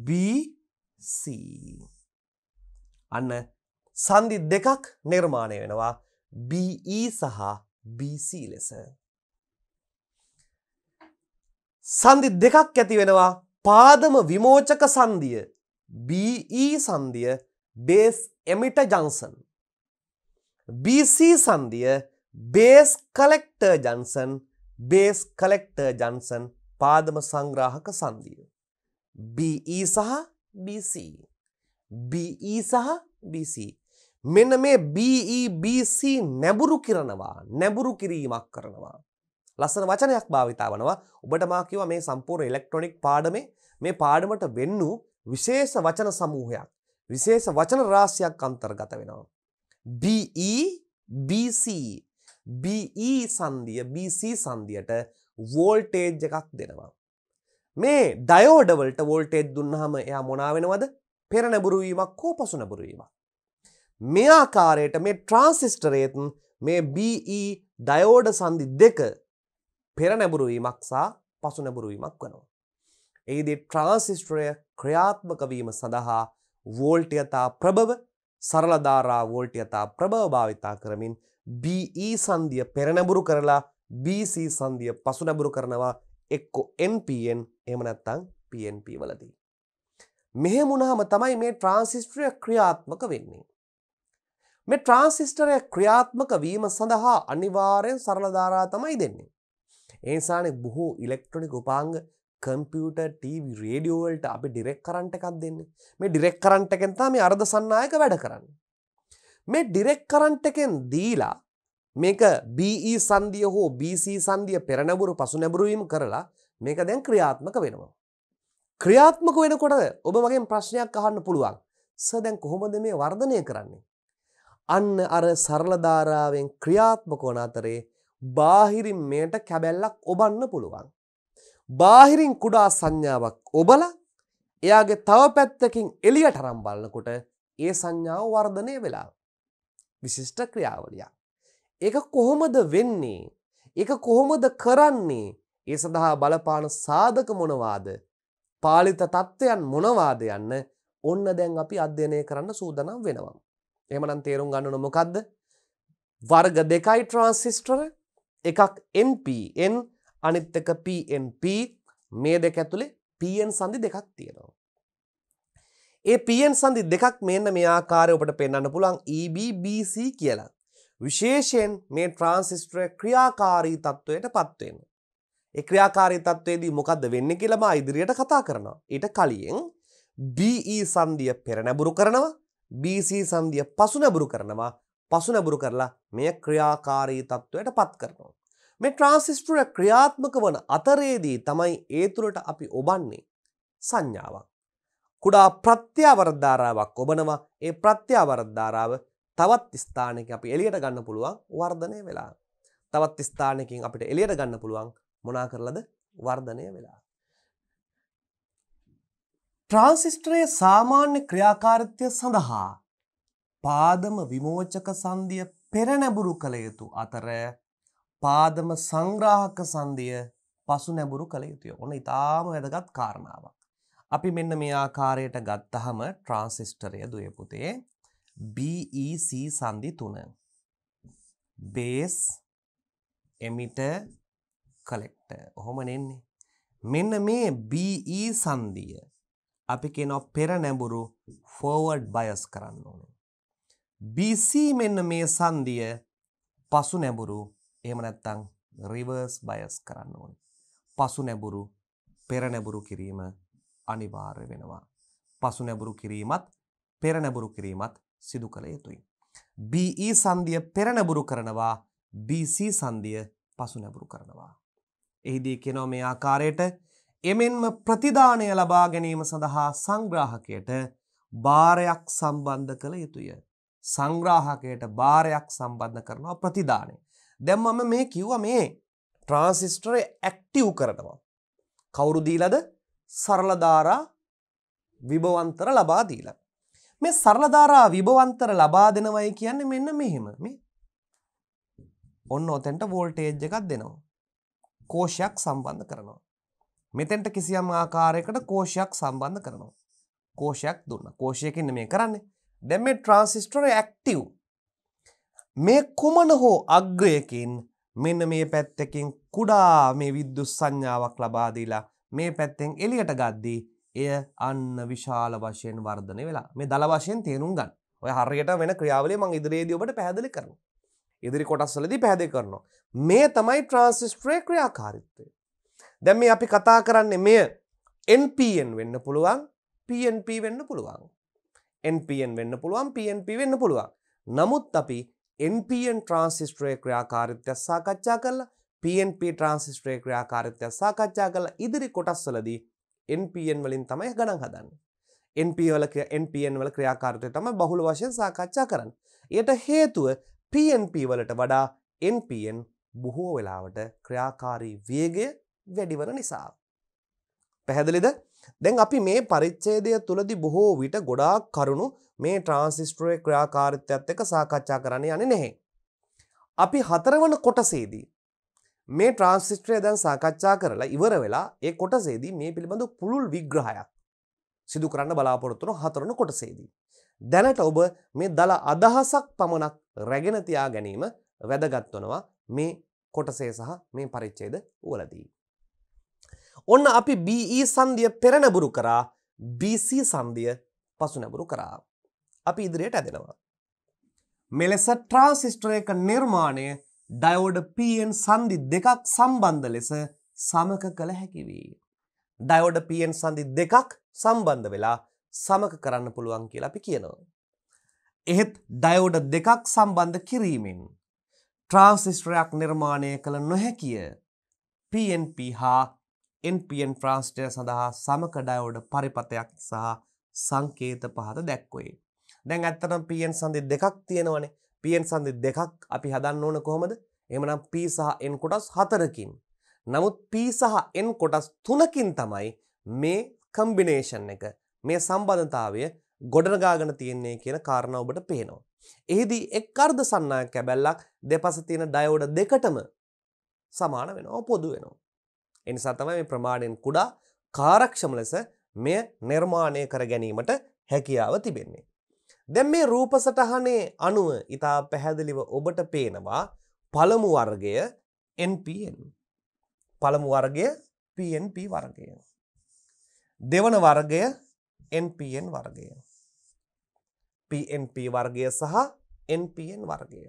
BC අන්න සන්ධි දෙකක් නිර්මාණය වෙනවා BE සහ BC ලෙස සන්ධි දෙකක් ඇති වෙනවා පාදම විමෝචක සන්ධිය BE සන්ධිය බේස් එමිට ජන්සන් BC සන්ධිය base collector junction base collector junction පාදම සංග්‍රාහක සන්ධිය. BE සහ BC. BE සහ BC. මෙන්න මේ BEBC නැබුරු කරනවා නැබුරු කිරීමක් කරනවා. ලස්සන වචනයක් භාවිතා වනවා ඔබට මා කිව්වා මේ සම්පූර්ණ ඉලෙක්ට්‍රොනික පාඩමේ මේ පාඩමට වෙන්නු විශේෂ වචන සමූහයක් විශේෂ වචන රාශියක් අන්තර්ගත වෙනවා. BEBC BE සන්දිය BC සන්දියට වෝල්ටේජ් එකක් දෙනවා. මේ ඩයෝඩවලට වෝල්ටේජ් දුන්නහම එයා මොනාවෙනවද පෙරණැබුරුවීමක් හෝ පසුනැබුරුවීමක්. මේ ආකාරයට මේ ට්‍රාන්සිස්ටරේතුන් මේ BE ඩයෝඩ සන්දි දෙක පෙරනැබුරුවීමක් සා පසුනැබුරුවීමක් වනවා. එහිදී ට්‍රාන්සිස්ටරය ක්‍රියාත්මකවීම සඳහා වෝල්ටයතා ප්‍රභව සරලධාරා වෝල්ටයතා ප්‍රභව භාවිතා කරමින් BE සන්දිය පෙරනැබුරු කරලා BC සන්දිය පසුනැබුරු කරනවා එක්කො NPN එමනැත්තං PNP වලදී. මෙහෙමුණහම තමයි මේ ට්‍රන්සිස්ට්‍රිය ක්‍රියාත්මක වෙන්නේ. මේ ට්‍රන්සිස්ටරය ක්‍රියාත්මක වීම සඳහා අනිවාරයෙන් සරලධාරා තමයි දෙන්නේ. ඒසානෙ බොහෝ ඉලෙක්ට්‍රොනික උපාංග කම්පියට ටීවි රේඩියෝවල්ට අපි ඩිරෙක් කරන්ට එකක් දෙන්න මේ ඩිරෙක් කරන්ට එකෙන්තා මේ අර්ධ සන්නායක වැඩ කරන්න. මේ ඩිරෙක් කරන්ට එකෙන් දීලා මේක BE සන්දිය හෝ BC සන්දිය පෙරණැබුරු පසු නැබුරුවීම කරලා මේක දැන් ක්‍රියාත්මක වෙනවා. ක්‍රියාත්මක වෙනකොට ඔබ මගේ ප්‍රශ්නයක් අහන්න පුළුවන් ස දැන් කොහොමද මේ වර්ධනය කරන්නේ. අන්න අර සරලධාරාවෙන් ක්‍රියාත්මක වන අතරේ බාහිරින් මෙයට කැබැල්ලක් ඔබන්න පුළුවන්. බාහිරින් කුඩා සංඥාවක් ඔබලා එයාගේ තව පැත්තකින් එලියට අරන් බලනකොට ඒ සංඥාව වර්ධනය වෙලා විශිෂ්ට ක්‍රියාවලියක්. ඒක කොහොමද වෙන්නේ? ඒක කොහොමද කරන්නේ? ඒ සඳහා බලපාන සාධක මොනවාද? පාලිත தත්වයන් මොනවාද යන්න ඔන්න දැන් අපි අධ්‍යයනය කරන්න සූදානම් වෙනවා. එහෙමනම් තේරුම් ගන්න ඕන මොකද්ද? වර්ග දෙකයි ට්‍රාන්සිස්ටර් එකක් NP N අනිත් එක PNP මේ දෙක ඇතුලේ PN සංදි දෙකක් තියෙනවා. ඒ PN සංදි දෙකක් මෙන්න මේ ආකාරය ඔබට පෙන්වන්න පුළුවන් EBBC කියලා. විශේෂයෙන් මේ ට්‍රාන්සිස්ටර් ක්‍රියාකාරී තත්වයට පත් වෙනවා. ඒ ක්‍රියාකාරී තත්වයේදී මොකද්ද වෙන්නේ කියලා මා ඉදිරියට කතා කරනවා. ඊට කලින් BE සංදිය පෙර නැඹුරු කරනවා BC සංදිය පසු නැඹුරු කරනවා පසු නැඹුරු කරලා මෙය ක්‍රියාකාරී තත්ත්වයට පත් කරනවා. මේ ට්‍රාන්සිස්ටර ක්‍රියාත්මක වන අතරේදී තමයි ඒ තුළට අපි ඔබන්නේ සංඥාවක්. කුඩා ප්‍රත්‍යාවරධාරාවක් ඔබනවා ඒ ප්‍රත්‍යාවරධාරාව තවත් ස්ථානක අපි එලියට ගන්න පුළුවන් වර්ධනය වෙලා. තවත් ස්ථානකින් අපිට එලියට ගන්න පුළුවන් මොනා කරලද වර්ධනය වෙලා. ට්‍රාන්සිස්ටරයේ සාමාන්‍ය ක්‍රියාකාරිත්වය සඳහා පාදම විමෝචක සන්ධිය පෙරණැබුරු කළ යුතු අතර පාදම සංග්‍රාහක සන්ධිය පසු නැබුරු කළ යුතුය. ඔන්න ඉතාම වැදගත් කාරණාවක්. අපි මෙන්න මේ ආකාරයට ගත්තහම ට්‍රාන්සිස්ටරය දුවපුතේ BEC සන්ධි තුන. බේස් එමිට කලෙක්ට ඔහොම නෙන්නේ. මෙන්න මේ BE සන්ධිය අපි කෙනො පෙර නැඹුරු ෆෝවඩ් බයස් කරන්න ඕන. BC මෙන්න මේ සන්ධිය පසු නැඹුරු එහෙම නැත්තං රිවර්ස් බයස් කරන්න ඕනි. පසු නැබුරු පෙර නැබුරු කිරීම අනිවාර්ය වෙනවා. පසු නැබුරු කිරීමත් පෙර නැබුරු කිරීමත් සිදු කළ යුතුයි. BE සංදිය පෙර නැබුරු කරනවා BC සංදිය පසු නැබුරු කරනවා. එහිදී කෙනෝ මේ ආකාරයට එමෙන්ම ප්‍රතිදානය ලබා ගැනීම සඳහා සංග්‍රාහකයට භාරයක් සම්බන්ධ කළ යුතුය. සංග්‍රාහකයට භාරයක් සම්බන්ධ කරනවා ප්‍රතිදානය. දැම් මම මේ කිව්ව මේ ට්‍රාන්සිිස්ටරය ඇක්ටිව් කරනවා. කවුරුදීලද සරලධාරා විභවන්තර ලබාදීල. මේ සරලධාරා විභවන්තර ලබා දෙනවයි කියන්න මෙන්න මෙහෙම මේ ඔන්න ඔතැන්ට වෝල්ටේජ් එකක් දෙනවා. කෝෂයක් සම්බන්ධ කරනවා. මෙතැන්ට කිසියම් ආකාරයකට කෝෂයක් සම්බන්ධ කරනවා. කෝෂයක් දුන්න කෝෂයකින්න මේ කරන්නේ දැම ට්‍රන්සිිස්ටර ඇක්ටව් මේ කුමන හෝ අග්‍රයකින් මෙන්න මේ පැත්තකින් කුඩා මේ විද්‍යු සංඥාවක් ලබාදීලා මේ පැත්තෙන් එලියට ගද්දී එය අන්න විශාල වශයෙන් වර්ධනය වෙලා මේ දළ වශයෙන් තේරුම් ගන්න ඔය හරියට වෙන ක්‍රියාවලිය මං ඉදිරියේදී ඔබට පැහැදිලි කරනවා. ඉදිරි කොටස්වලදී පැහැදිලි කරනවා. මේ තමයි ට්‍රාන්සිස්ටරේ ක්‍රියාකාරීත්වය. දැන් මේ අපි කතා කරන්නේ මෙය NPN වෙන්න පුළුවන්, PNP වෙන්න පුළුවන්. NPN වෙන්න පුළුවන්, PNP වෙන්න පුළුවන්. නමුත් අපි NPN ට්‍රන්සිස්ටරේ ක්‍රියාකාරිත්‍යයක් සාකච්ඡා කළා PNP ට්‍රන්සිස්ටරේ ක්‍රියාකාරිත්‍යයක් සාකච්ඡා කළා ඉදිරි කොටස්වලදී NPN වලින් තමයි ගණන් හදන්නේ NP වල NPN වල ක්‍රියාකාරීත්වය තමයි බහුල වශයෙන් සාකච්ඡා කරන්නේ. ඒට හේතුව PNP වලට වඩා NPN බොහෝ වෙලාවට ක්‍රියාකාරී වේගය වැඩි වෙන නිසා. පැහැදිලිද? දැන් අපි මේ පරිච්ඡේදය තුලදී බොහෝ විට ගොඩාක් කරුණු මේ ට්‍රාන්සිස්ටරේ ක්‍රියාකාරීත්වයත් එක්ක සාකච්ඡා කරන්න යන්නේ නැහැ. අපි හතරවන කොටසේදී මේ ට්‍රාන්සිස්ටරය දැන් සාකච්ඡා කරලා ඉවර වෙලා ඒ කොටසේදී මේ පිළිබඳ පුළුල් විග්‍රහයක් සිදු කරන්න බලාපොරොත්තු වෙන හතරවන කොටසේදී. දැනට ඔබ මේ දල අදහසක් පමණක් රැගෙන තියා ගැනීම වැදගත් වෙනවා මේ කොටසේ සහ මේ පරිච්ඡේද වලදී. ඔන්න අපි BE සංදිය පෙරනබුරු කරා BC සංදිය පසුනැබුරු කරා. අපි ඉදිරියට ඇදෙනවා. මෙලෙස ට්‍රාසිස්ටර එක නිර්මාණය ඩයෝඩ පන් සන්ධි දෙකක් සම්බන්ධ ලෙස සමක කළ හැකිවී. ඩයෝඩ පන් සන්ධි දෙකක් සම්බන්ධ වෙලා සමක කරන්න පුළුවන් කියලා අපි කියනවා. එහෙත් ඩයෝඩ දෙකක් සම්බන්ධ කිරීමෙන් ට්‍රාන්සිස්ටරයක් නිර්මාණය කළ නොහැකිය PNP හා NPN ට්‍රාන්ස්ටර් සඳහා සමක ඩයෝඩ පරිපතයක් සහ සංකේත පහත දැක්වේ. දැන් ඇත්තටම PN සංදි දෙකක් තියෙනවනේ. PN සංදි දෙකක් අපි හදන්න ඕන කොහොමද? එහෙමනම් P සහ N කොටස් හතරකින්. නමුත් P සහ N කොටස් තුනකින් තමයි මේ කම්බිනේෂන් එක මේ සම්බන්ධතාවය ගොඩනගාගෙන තියෙන්නේ කියන කාරණාව ඔබට පේනවා. එහිදී එක් අර්ධ සන්නායක කැබැල්ලක් දෙපස තියෙන ඩයෝඩ දෙකටම සමාන වෙනවා පොදු වෙනවා. ඒ නිසා තමයි මේ ප්‍රමාණයෙන් කුඩා කාර්යක්ෂම ලෙස මෙය නිර්මාණය කර ගැනීමට හැකියාව තිබෙන්නේ. දැන් මේ රූප සටහනේ අණුව ඊටා පැහැදිලිව ඔබට පේනවා පළමු වර්ගය NPN. පළමු වර්ගය PNP වර්ගය. දෙවන වර්ගය NPN වර්ගය. PNP වර්ගය සහ NPN වර්ගය.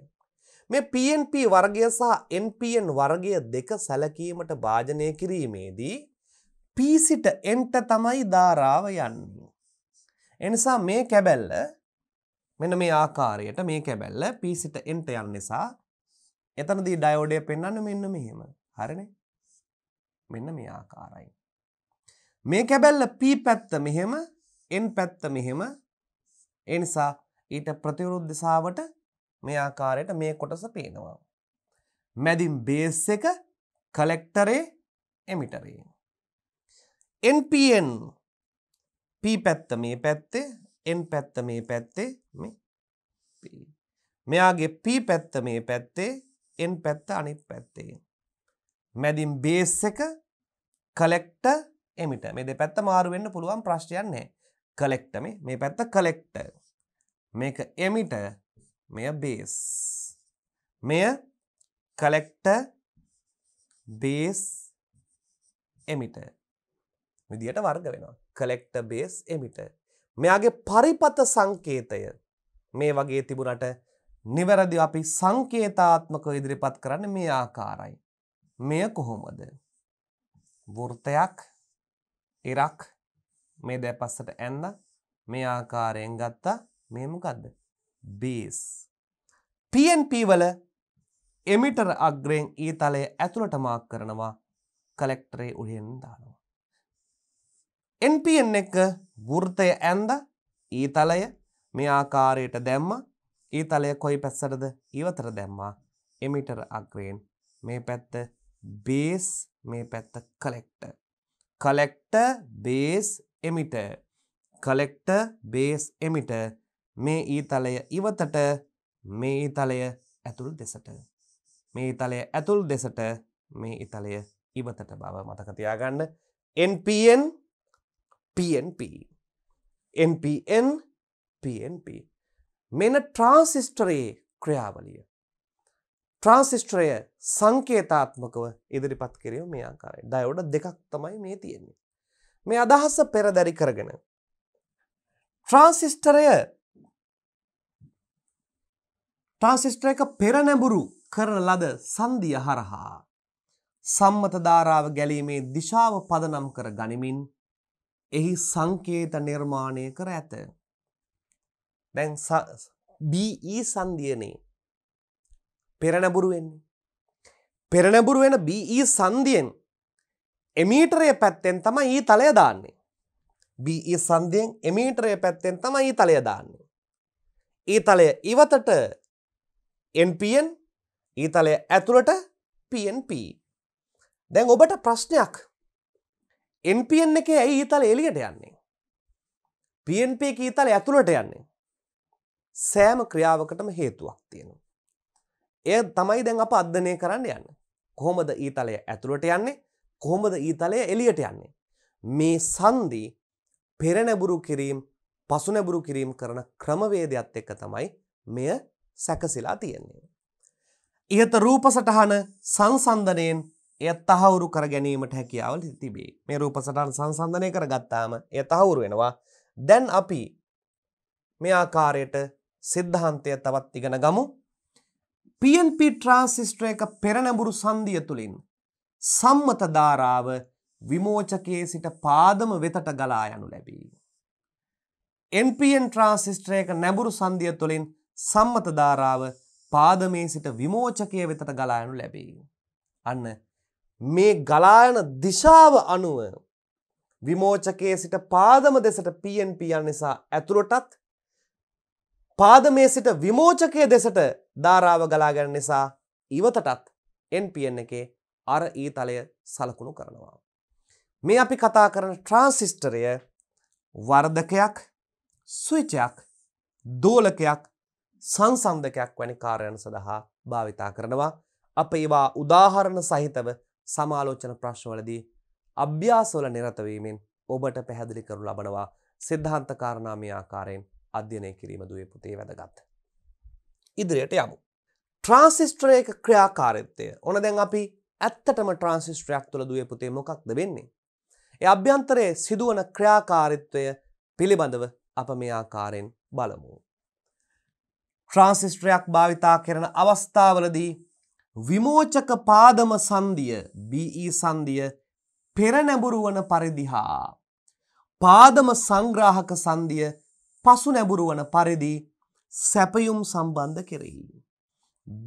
මේ PNP වර්ගය සහ NPN වර්ගය දෙක සැලකීමට භාජනය කිරීමේදී P සිට Nට තමයි ධාරාව යන්නේ. එනිසා මේ කැබැල්ල මෙන්න මේ ආකාරයට මේ කැබැල්ල P සිට N ට යන නිසා එතනදී ඩයෝඩය පෙන්වන්න මෙන්න මෙහෙම. හරිනේ? මෙන්න මේ ආකාරයි. මේ කැබැල්ල P පැත්ත මෙහෙම N පැත්ත මෙහෙම. ඒ නිසා ඊට ප්‍රතිවිරුද්ධ දිශාවට මේ ආකාරයට මේ කොටස පේනවා. මැදින් බේස් එක කලෙක්ටරේ එමිටරේ. NPN P පැත්ත මේ පැත්තේ N පැත්ත මේ පැත්තේ මෙයාගේ P පැත්ත මේ පැත්තේ එන් පැත්ත අනිත් පැත්තේ. මැදින් බේස් එක කලෙක්ට එමිට මේ දෙපැත්ත මාරුවෙන්න පුළුවන් ප්‍රශ්ටයන් නෑ කලෙක්ට මේ මේ පැත්ත කලෙක්ට මේක එමිට මෙය බේස් මෙය කලෙක්ට බේස් එමිට විදියට වර්ග වෙනවා කලෙක්ට බේස් එමිට මෙයාගේ පරිපත සංකේතය මේ වගේ තිබුණට නිවැරදි අපි සංකේතාත්මක ඉදිරිපත් කරන්න මේ ආකාරයි. මෙය කොහොමද. වෘතයක් ඉරක් මේ දැපස්සට ඇන්න මේ ආකාරයෙන් ගත්තා මේමකක්ද. බේස්. PNP වල එමිටර් අග්‍රයෙන් ඒ තලය ඇතුළට මාක් කරනවා කලෙක්ටරේ උහෙන් දානවා. NPN එක වෘතය ඇන්ද ඒ තලය මේ ආකාරයට දැම්මා. ඊ තලය කොයි පැත්තටද? ඊවතර දැම්මා. එමිටර් අග්‍රයෙන් මේ පැත්ත බේස් මේ පැත්ත collector. Collector base emitter. Collector base emitter මේ ඊ තලය ඉවතට මේ ඊ තලය ඇතුල් දෙසට. මේ ඉතලය ඇතුල් දෙසට මේ ඉතලය ඉවතට බව මතක තියාගන්න NPN PNP NPN PNP. මෙන ට්‍රාන්සිස්ටරයේ ක්‍රියාවලිය. ට්‍රාන්සිස්ටරය සංකේතාත්මකව ඉදිරිපත් කිරීම මේ ආකාරයි ඩයෝඩ දෙකක් තමයි මේ තියෙන්නේ. මේ අදහස පෙරදැරි කරගෙන. ට්‍රාන්සිස්ටරය ට්‍රාන්සිස්ටර එක පෙරනැඹුරු කරන ලද සන්දිය හරහා සම්මත ධාරාව ගැලීමේ දිශාව පදනම් කර ගනිමින් එහි සංකේත නිර්මාණය කර ඇත. දැන් BE සන්ධියනේ පෙරණැබුරු වෙන්නේ. පෙරණැබුරු වෙන BE සන්ධියෙන් එමීටරය පැත්තෙන් තම ඒ තලය දාන්නේ. BE සන්ධියෙන් එමීටරය පැත්තෙන් තම ඒ තලය දාන්නේ. ඒ තලය ඉවතට NPN ඒ තලය ඇතුළට PNP. දැන් ඔබට ප්‍රශ්නයක් NPN එක ඇයි ඒ තල එලියට යන්නේ. PNP එක ඒ තල ඇතුළට යන්නේ. සෑම ක්‍රියාවකටම හේතුවක් තියෙනවා. එය තමයි දැන් අප අධ්‍යනය කරන්න යන්න. කොහොමද ඊතලය ඇතුළට යන්නේ කොහොමද ඊතලය එලියට යන්නේ. මේ සන්දි පෙරනැබුරු කිරීම් පසුනැබුරු කිරීම් කරන ක්‍රමවේදයක්ත් එක්ක තමයි මෙය සැකසිලා තියෙන්නේ. ඉහත රූප සටහන සංසන්ධනයෙන් එය තහවුරු කර ගැනීමට හැකියාවල තිබේ මේ රූප සටහන් සංසන්ධනය කර ගත්තාම එය තහවුරු වෙනවා දැන් අපි මේ ආකාරයට සිද්ධාන්තය තවත් ඉගෙන ගමු. PNP ට්‍රාන්සිස්ටර් එක පෙරනඹුරු සංදිය තුලින් සම්මත ධාරාව විමෝචකයේ සිට පාදම වෙතට ගලා යනු ලැබේ. NPN ට්‍රාන්සිස්ටර් එක නැඹුරු සංදිය තුලින් සම්මත ධාරාව පාදමේ සිට විමෝචකයේ වෙතට ගලා යනු ලැබේ. අන්න මේ ගලා යන දිශාව අනුව විමෝචකයේ සිට පාදම දෙසට PNP යන නිසා ඇතුළටත් පාදමේ සිට විමෝචකය දෙසට ධාරාව ගලාගැන නිසා ඉවතටත් NPN එකේ අර ඊ තලය සලකුණු කරනවා. මේ අපි කතා කරන ට්‍රාන්සිිස්ටරය වර්ධකයක් සුවිචයක් දෝලකයක් සංසන්ධකයක් වැනි කාරයන් සඳහා භාවිතා කරනවා අප ඒවා උදාහරණ සහිතව සමාලෝචන ප්‍රශ්වලදී අභ්‍යාසොල නිරතවීමෙන් ඔබට පැහැදිලි කරු ලබනවා සිද්ධහන්තකාරණාමය ආකාරයෙන් අධ්‍යනය කිරීම දුවේ පුතේ වැදගත්. ඉදිරියට යමු. ට්‍රන්සිස්ට්‍ර එක ක්‍රියාකාරත්තය ඕන දැන් අපි ඇත්තටම ට්‍රන්සිස්ට්‍රයක් තුළ දුවේ පුතේ මොකක්ද වෙන්නේ. එ අභ්‍යන්තරයේ සිදුවන ක්‍රියාකාරිත්වය පිළිබඳව අප මේ ආකාරයෙන් බලමු. ට්‍රන්සිස්ට්‍රයක් භාවිතා කරන අවස්ථාවලදී විමෝචක පාදම සන්දිය BE සන්දිය පෙරනැඹුරුවන පරිදිහා. පාදම සංග්‍රාහක සන්දිය පසු නැබුරුවන පරිදි සැපයුම් සම්බන්ධ කෙරෙහි.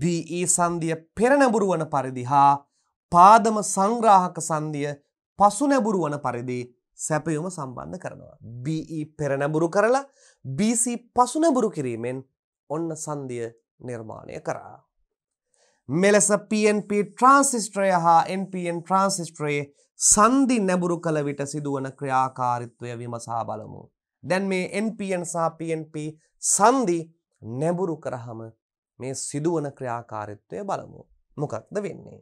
බී සන්දිය පෙරනැබුරුවන පරිදි හා පාදම සංග්‍රාහක සන්දිය පසු නැබුරුවන පරිදි සැපයුම සම්බන්ධ කරනවා. BE පෙරනැබුරු කරලා BC පසුනැබුරු කිරීමෙන් ඔන්න සන්දිය නිර්මාණය කරා. මෙලෙස PNP ට්‍රන්සිස්ට්‍රය හා NPN ට්‍රන්සිස්ට්‍රයේ සන්දි නැබුරු කළ විට සිදුවන ක්‍රියාකාරිත්වය විමසා බලමු. දැන් මේ NPN සහ PNP සංදි නැඹුරු කරහම මේ සිදුවන ක්‍රියාකාරීත්වය බලමු. මොකක්ද වෙන්නේ?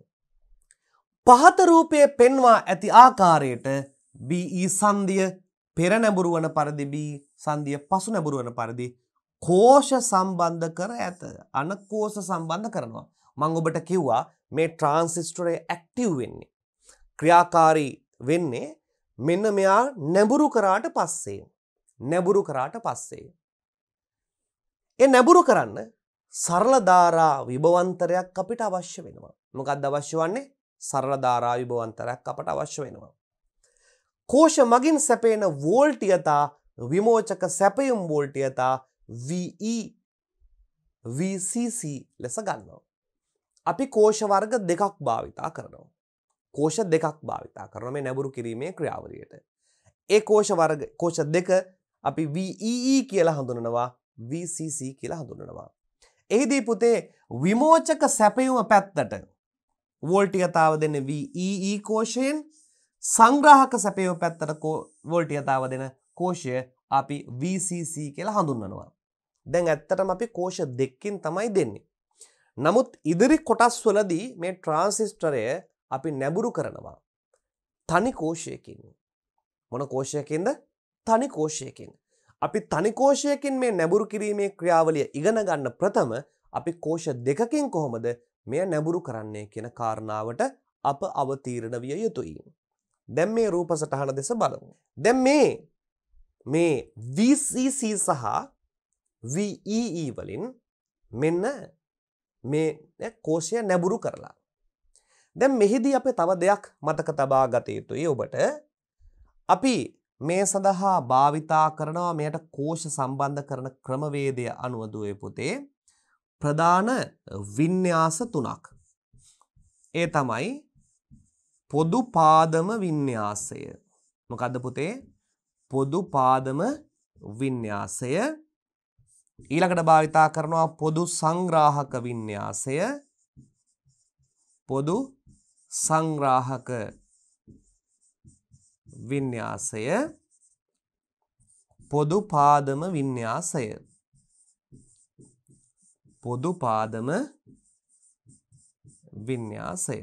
පහත රූපයේ පෙන්වා ඇති ආකාරයට BE සංදිය පෙර නැඹුරු වන පරිදි BE සංදිය පසු නැඹුරු වන පරිදි කෝෂ සම්බන්ධ කර ඇත. අනකෝෂ සම්බන්ධ කරනවා. මං ඔබට කිව්වා මේ ට්‍රාන්සිස්ටරේ ඇක්ටිව් වෙන්නේ. ක්‍රියාකාරී වෙන්නේ මෙන්න මෙයා නැඹුරු කරාට පස්සේ. නැබුරු කරාට පස්සේ. ඒ නැබුරු කරන්න සරලධාරා විභවන්තරයක් අපිට අවශ්‍ය වෙනවා. මොකක්ද අවශ්‍ය වන්නේ සරලධාරා විභවන්තරයක් අපට අවශ්‍ය වෙනවා. කෝෂ මගින් සැපේන වෝල්ටියතා විමෝචක සැපයුම් වෝල්ටියතා VE VCC ලෙස ගන්නවා. අපි කෝෂ වර්ග දෙකක් භාවිතා කරනවා. කෝෂ දෙකක් භාවිතා කරන මේ නැබුරු කිරීමේ ක්‍රියාවලියට. ඒ කෝෂ වර්ග කෝෂ දෙක අපි VEE කියලා හඳුනනවා VCC කියලා හඳුනනවා. එහිදී පුතේ විමෝචක සැපයුම පැත්තට වෝල්ටිගතාව දෙන VEE කෝෂයෙන් සංග්‍රහක සැපයුම පැත්තට වෝල්ටිගතාව දෙන කෝෂය අපි VCC කියලා හඳුන්වනවා. දැන් ඇත්තටම අපි කෝෂ දෙකකින් තමයි දෙන්නේ. නමුත් ඉදිරි කොටස් වලදී මේ ට්‍රාන්සිස්ටරය අපි නැඹුරු කරනවා. තනි කෝෂයකින්. මොන කෝෂයකින්ද? තනි කෝෂයකින්. අපි තනිකෝෂයකින් මේ නැබුරු කිරීමේ ක්‍රියාවලිය ඉගෙන ගන්න ප්‍රථම අපි කෝෂ දෙකකින් කොහොමද මෙය නැබුරු කරන්නේ කියන කාරණාවට අප අවතීරණ විය යුතුයි. දැම් මේ රූප සටහන දෙස බලමු. දැම් මේ මේ VCC සහ VEE e වලින් මෙන්න මේ කෝෂය නැබුරු කරලා. දැම් මෙහිදී අප තව දෙයක් මතක තබා ගත යුතුයි ඔබට අපි මේ සඳහා භාවිතා කරනවා මෙයට කෝෂ සම්බන්ධ කරන ක්‍රමවේදය අනුව දුවේ පුතේ ප්‍රධාන වින්‍යාස තුනක්. ඒ තමයි පොදු පාදම වින්‍යාසය. මොකද්ද පුතේ? පොදු පාදම වින්‍යාසය ඊළඟට භාවිතා කරනවා පොදු සංග්‍රාහක වින්‍යාසය පොදු සංග්‍රාහක වින්‍යාසය පොදු පාදම වින්‍යාසය පොදු පාදම වින්‍යාසය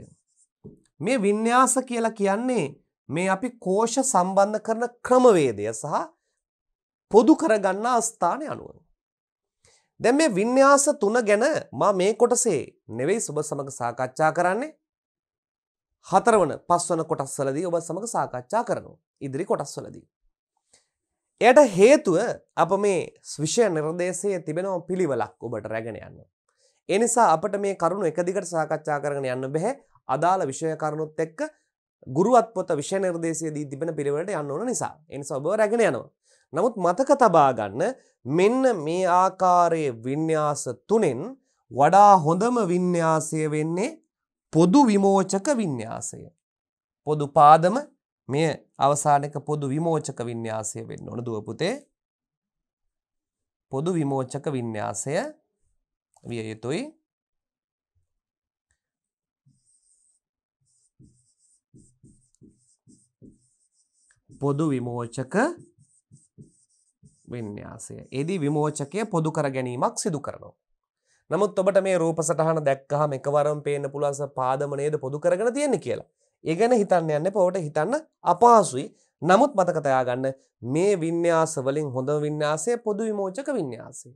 මේ වින්‍යාස කියලා කියන්නේ මේ අපි කෝෂ සම්බන්ධ කරන ක්‍රමවේදය සහ පොදු කරගන්නා ස්ථානය අනුව දැන් මේ වින්‍යාස තුන ගැන මා මේ කොටසේ නෙවෙයි සුබ සමග සාකච්ඡා කරන්නේ හතරවන පස්වන කොටස්වලදී ඔබ සමඟ සාකච්ඡා කරනවා. ඉදිරි කොටස්වලදී. එයට හේතුව අප මේ විෂය නිර්දේශයේ තිබෙනව පිළිවලක් ඔබට රැගෙන යන්න. එනිසා අපට මේ කරුණු එකදිකට සාකච්ඡා කරගෙන යන්න බැහැ අදාළ විෂය කරුණුත් එක්ක ගුරුවත් පොත විෂය නිර්දේශයේදී තිබෙන පිළිවෙලට යන්න ඕන නිසා. එනිසා ඔබ රැගෙන යනවා. නමුත් මතක තබා ගන්න මෙන්න මේ ආකාරයේ වින්‍යාස තුනෙන් වඩා හොඳම වින්‍යාසය වෙන්නේ පොදු විමෝචක වින්‍යාසය. පොදු පාදම මේ අවසානක පොදු විමෝචක වින්‍යාසය වෙන්න ඕන දුවපුතේ. පොදු විමෝචක වින්‍යාසය විය යුතුයි. පොදු විමෝචක වින්‍යාසය. එදී විමෝචකය පොදු කර ගැනීමක් සිදු කරනවා. නමුත් ඔබට මේ රූප සටහන දැක්කහම එකවරම පේන්න පුළුවන්ස පාදම නේද පොදු කරගෙන තියෙන්නේ කියලා. ඒ ගැන හිතන්න යන්න පොවට හිතන්න අපහසුයි. නමුත් මතක තයාගන්න මේ වින්‍යාස වලින් හොඳ වින්‍යාසය පොදු විමෝචක වින්‍යාසය.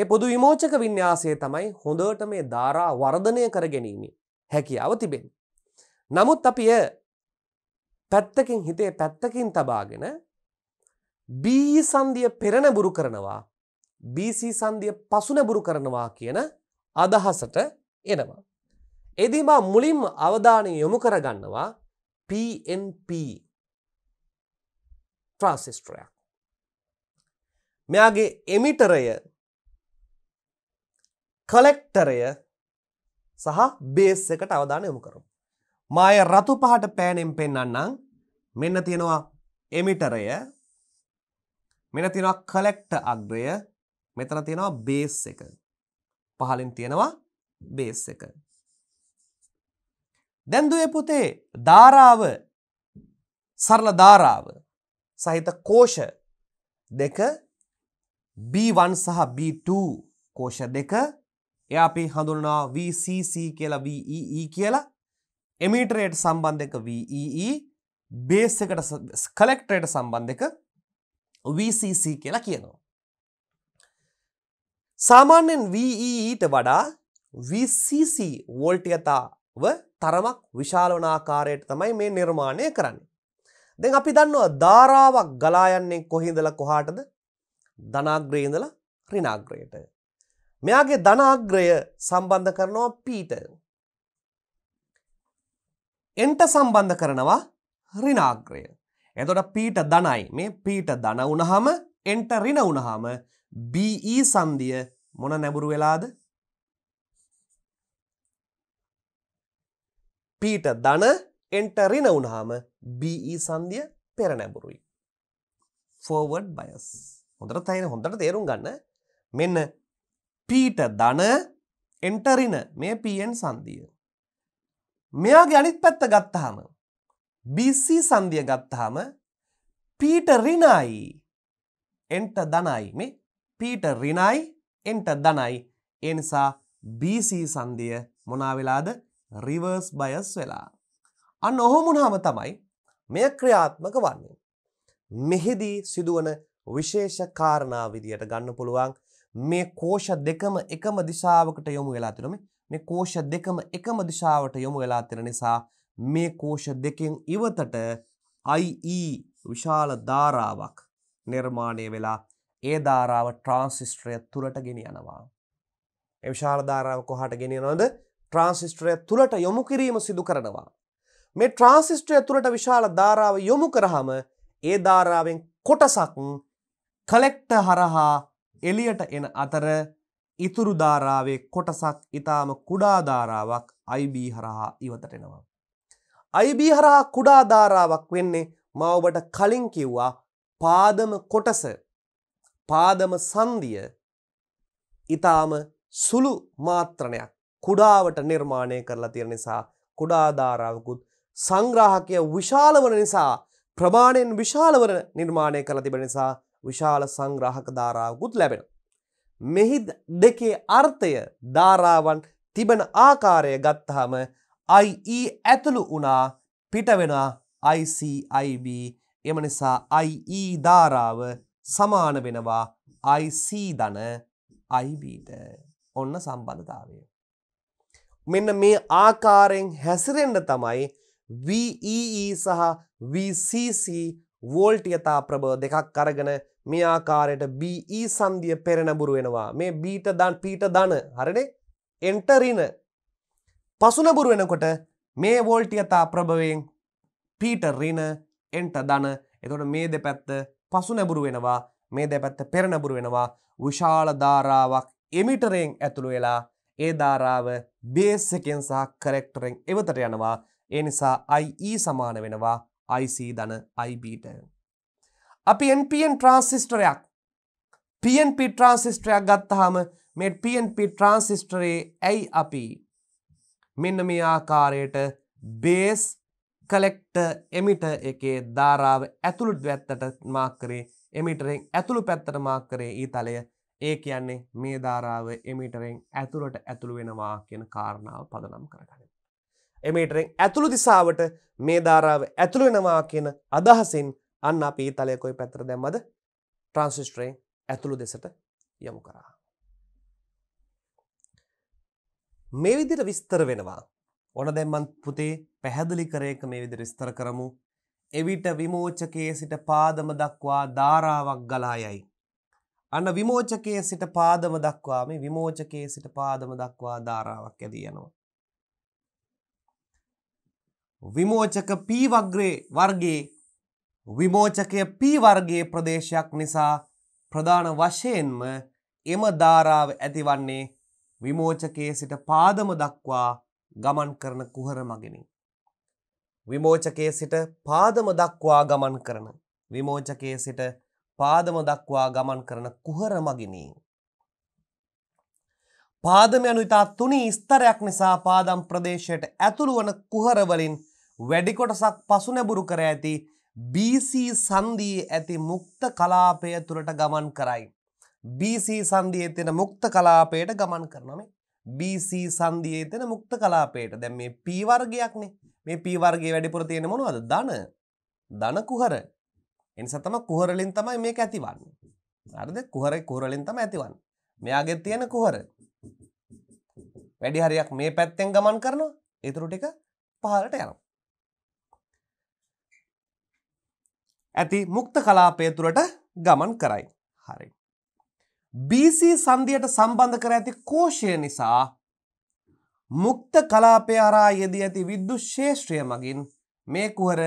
ඒ පොදු විමෝචක වින්‍යාසය තමයි හොඳට මේ ධාරා වර්ධනය කර ගැනීම හැකියාව තිබෙන. නමුත් අපි එය පැත්තකින් හිතේ පැත්තකින් තබාගෙන බී සන්දිය පෙරණබුරු කරනවා BC සංධිය පසුනැබුරු කරනවා කියන අදහසට එනවා. එදී මා මුලින්ම අවධානය යොමු කරගන්නවා PNP ට්‍රාන්සිස්ටරයක්. මෙයාගේ එමිටරය කලෙක්ටරය සහ බේස් එකට අවධානය යොමු කරමු. මාය රතු පහට පෑනෙන් පෙන්වන්නම් මෙන්න තියෙනවා එමිටරය මෙන්න තියෙනවා කලෙක්ටර් අග්‍රය මෙතන තියෙනවා බේස් එක. පහලින් තියෙනවා බේස් එක. දැන් දුවේ පුතේ ධාරාව සරල ධාරාව සහිත කෝෂ දෙක B1 සහ B2 කෝෂ දෙක එය අපි හඳුන්වනවා VCC කියලා VEE e කියලා එමිටරේට සම්බන්ධක VEE බේස් e, එකට කලෙක්ටරේට සම්බන්ධක VCC කියලා කියනවා සාමාන්‍යෙන් වීඊට e e වඩා VCC වෝල්ටියතාව තරමක් විශාලවනාකාරයට තමයි මේ නිර්මාණය කරන්නේ. දෙ අපි දන්නවා ධාරාවක් ගලායන්නේ කොහිදල කොහාටද ධනාග්‍රයඉඳල රිනාග්‍රයට. මෙයාගේ ධනාග්‍රය සම්බන්ධ කරනවා පීට. එන්ට සම්බන්ධ කරනවා රිනාග්‍රය. එතොට පීට දනයි මේ පීට දන වුණහම එන්ට රින වුණහම BE සන්දිය මොන නැඹුරු වෙලාද පීට ධන එන්ට රින වුණාම BE සංදිය පෙර නැඹුරුයි forward bias හොඳට තේරෙන හොඳට තේරුම් ගන්න මෙන්න පීට ධන එන්ට රින මේ PN සංදිය මෙයාගේ අනිත් පැත්ත ගත්තාම BC සංදිය ගත්තාම පීට රිනයි එන්ට ධනයි මේ පීට රිනයි එන්ට දනයි ඒ නිසා BC සංදිය මොනා වෙලාද රිවර්ස් බයස් වෙලා. අන්න ඔහොම වුණාම තමයි මෙය ක්‍රියාත්මක වන්නේ. මෙහිදී සිදුවන විශේෂ කාරණා විදියට ගන්න පුළුවන් මේ කෝෂ දෙකම එකම දිශාවකට යොමු වෙලා තිනොම මේ කෝෂ දෙකම එකම දිශාවට යොමු වෙලා තින නිසා මේ කෝෂ දෙකෙන් ඉවතට IE විශාල ධාරාවක් නිර්මාණය වෙලා ඒ ධාරාව ට්‍රාන්සිිස්ට්‍රය තුළට ගෙන යනවා. එවිශාල ධාරාව කොහට ගෙනනොද ට්‍රාන්සිිස්ට්‍රය තුළට යොමු කිරීම සිදු කරනවා. මේ ට්‍රාන්සිිස්ට්‍රය තුළට විශාල ධාරාව යොමු කරහම ඒ ධාරාවෙන් කොටසක් කලෙක්ට හරහා එලියට එන අතර ඉතුරු ධාරාවේ කොටසක් ඉතාම කුඩා ධාරාවක් IB හරහා ඉවතටෙනවා. IB හරහා කුඩා ධාරාවක් වෙන්නේ මවබට කලින් කිව්වා පාදම කොටස පාදම සන්ධිය ඊටාම සුළු මාත්‍රණයක් කුඩාවට නිර්මාණය කරලා තියෙන නිසා කුඩා ධාරාවකුත් සංග්‍රාහකය විශාල වන නිසා ප්‍රමාණයෙන් විශාල වන නිර්මාණය කරලා තිබෙන නිසා විශාල සංග්‍රාහක ධාරාවකුත් ලැබෙනවා. මෙහි දෙකේ අර්ථය ධාරාවන් තිබෙන ආකාරය ගත්තාම IE ඇතුළු වුණා පිට වෙනවා ICIB එම නිසා IE ධාරාව සමාන වෙනවා IC ධන IB ඔන්න සම්බන්ධතාවය. මෙන්න මේ ආකාරයෙන් හැසිරෙන්න තමයි VEE e සහ VCC වෝල්ටියතා ප්‍රබව දෙකක් අරගෙන මේ ආකාරයට BE සන්ධිය පෙරනැඹුරු වෙනවා. මේ බීට දන් පීට දන හරිනේ? එන්ටරින පසුනැඹුරු වෙනකොට මේ වෝල්ටියතා ප්‍රභවයෙන් පීට රින එන්ට දන. එතකොට මේ දෙපැත්ත පසු නැබුරු වෙනවා මේ දැපැත්ත පෙර නැබුරු වෙනවා විශාල ධාරාවක් එමිටරයෙන් ඇතුළු වෙලා ඒ ධාරාව බේස් එකෙන් සහ කරෙක්ටරෙන් එවතට යනවා ඒ නිසා IE සමාන වෙනවා IC ධන IBට අපි NPN ට්‍රාන්සිස්ටරයක් PNP ට්‍රාන්සිස්ටරයක් ගත්තාම මේ PNP ට්‍රාන්සිස්ටරේ ඇයි අපි මෙන්න මේ ආකාරයට බේස් කලෙක්ට එමිට එකේ ධාරාව ඇතුළු වැත්තට මාක්කරේ එමිටරෙන් ඇතුළු පැත්තට මාක්කරේ ඊ තලය ඒ කියන්නේ මේ ධාරාව එමිටරෙන් ඇතුළට ඇතුළු වෙනවා කියන කාරණාව පදනම් කරගන්න. එමිටරෙන් ඇතුළු දිසාවට මේ ධාරාව ඇතුළු වෙනවා කියන අදහසින් අන්න අපි ඊ තලය කොයි පැත්තට දැම්මද ට්‍රන්සිස්ටරෙන් ඇතුළු දෙසට යමු කරා. මේ විදිට විස්තර වෙනවා ඕන දැම්මන් පුතේ පැහැදිලි කර එක මේ විදිහට විස්තර කරමු. එවිට විමෝචකයේ සිට පාදම දක්වා ධාරාවක් ගලා යයි. අන්න විමෝචකයේ සිට පාදම දක්වා මේ විමෝචකයේ සිට පාදම දක්වා ධාරාවක් ඇදී යනවා. විමෝචක P වග්‍රේ වර්ගයේ විමෝචකය P වර්ගයේ ප්‍රදේශයක් නිසා ප්‍රධාන වශයෙන්ම එම ධාරාව ඇතිවන්නේ විමෝචකයේ සිට පාදම දක්වා ගමන් කරන කුහර මගිනි. විමෝචකයේ සිට පාදම දක්වා ගමන් කරන විමෝචකයේ සිට පාදම දක්වා ගමන් කරන කුහර මගිනී පාදම යනු ඉතා තුනී ස්තරයක් නිසා පාදම් ප්‍රදේශයට ඇතුළු වන කුහර වලින් වැඩි කොටසක් පසුනැබුරු කර ඇති BC සංධියේ ඇති මුක්ත කලාපය තුළට ගමන් කරයි BC සංධියේ තියෙන මුක්ත කලාපයට ගමන් කරනවා මේ BC සංධියේ තියෙන මුක්ත කලාපයට දැන් මේ P වර්ගයක්නේ මේ P වර්ගයේ වැඩිපුර තියෙන මොනවද? ධන. ධන කුහර. එනිසා තමයි කුහරලින් තමයි මේක ඇතිවන්නේ. හරිද? කුහරේ කුහරලින් තමයි ඇතිවන්නේ. මෙයාගේ තියෙන කුහර. වැඩි හරියක් මේ පැත්තෙන් ගමන් කරනවා. ඒතුරු ටික පහළට යනවා. ඇති මුක්ත කලාපය තුළට ගමන් කරයි. හරි. BC සංදියට සම්බන්ධ කර ඇති කෝෂය නිසා මුක්ත කලාපය අරා යෙදී ඇති විද්‍යුත් ශේෂ්ත්‍රය මගින් මේ කුහර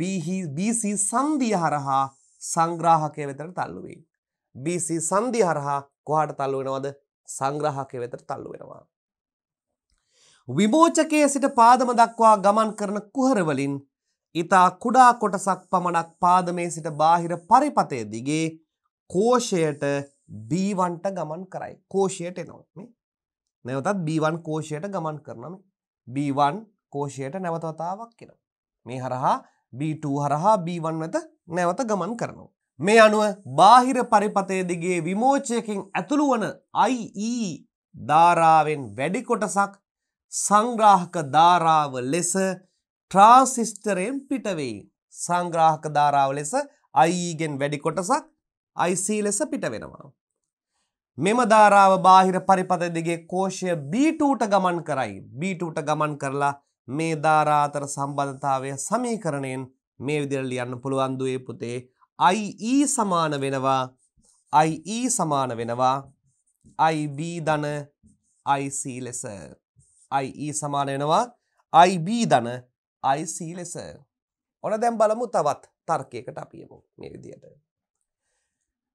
BC සංධිය හරහා සංග්‍රාහකය වෙතට තල්ලු වෙයි. BC සංධිය හරහා කොහාට තල්ලු වෙනවද? සංග්‍රාහකය වෙතට තල්ලු වෙනවා. විමෝචකයේ සිට පාදම දක්වා ගමන් කරන කුහරවලින් ඊතා කුඩා කොටසක් පමණක් පාදමේ සිට බාහිර පරිපතය දිගේ කෝෂයට B1ට ගමන් කරයි. කෝෂයට එනවා. මේ නැවතත් B1 කෝෂයට ගමන් කරනවා B1 කෝෂයට නැවත වතාවක් එනවා. මේ හරහා B2 හරහා B1 වෙත නැවත ගමන් කරනවා. මේ අනුව බාහිර පරිපතය දිගේ විමෝචයකින් ඇතුළු වන IE ධාරාවෙන් වැඩි කොටසක් සංග්‍රාහක ධාරාව ලෙස ට්‍රාන්සිස්ටරයෙන් පිටවෙයි. සංග්‍රාහක ධාරාව ලෙස IE ගෙන් වැඩි කොටසක් IC ලෙස පිට වෙනවා. මෙම ධාරාව බාහිර පරිපත දෙගේ කෝෂය B2ට ගමන් කරයි. B2ට ගමන් කරලා මේ ධාරා අතර සම්බන්ධතාවය සමීකරණයෙන් මේ විදිහට ලියන්න පුළුවන් දුවේ පුතේ IE සමාන වෙනවා IE සමාන වෙනවා IB ධන IC ලෙස. IE සමාන වෙනවා IB ධන IC ලෙස. ඔන්න දැන් බලමු තවත් තර්කයකට අපි යමු මේ විදිහට.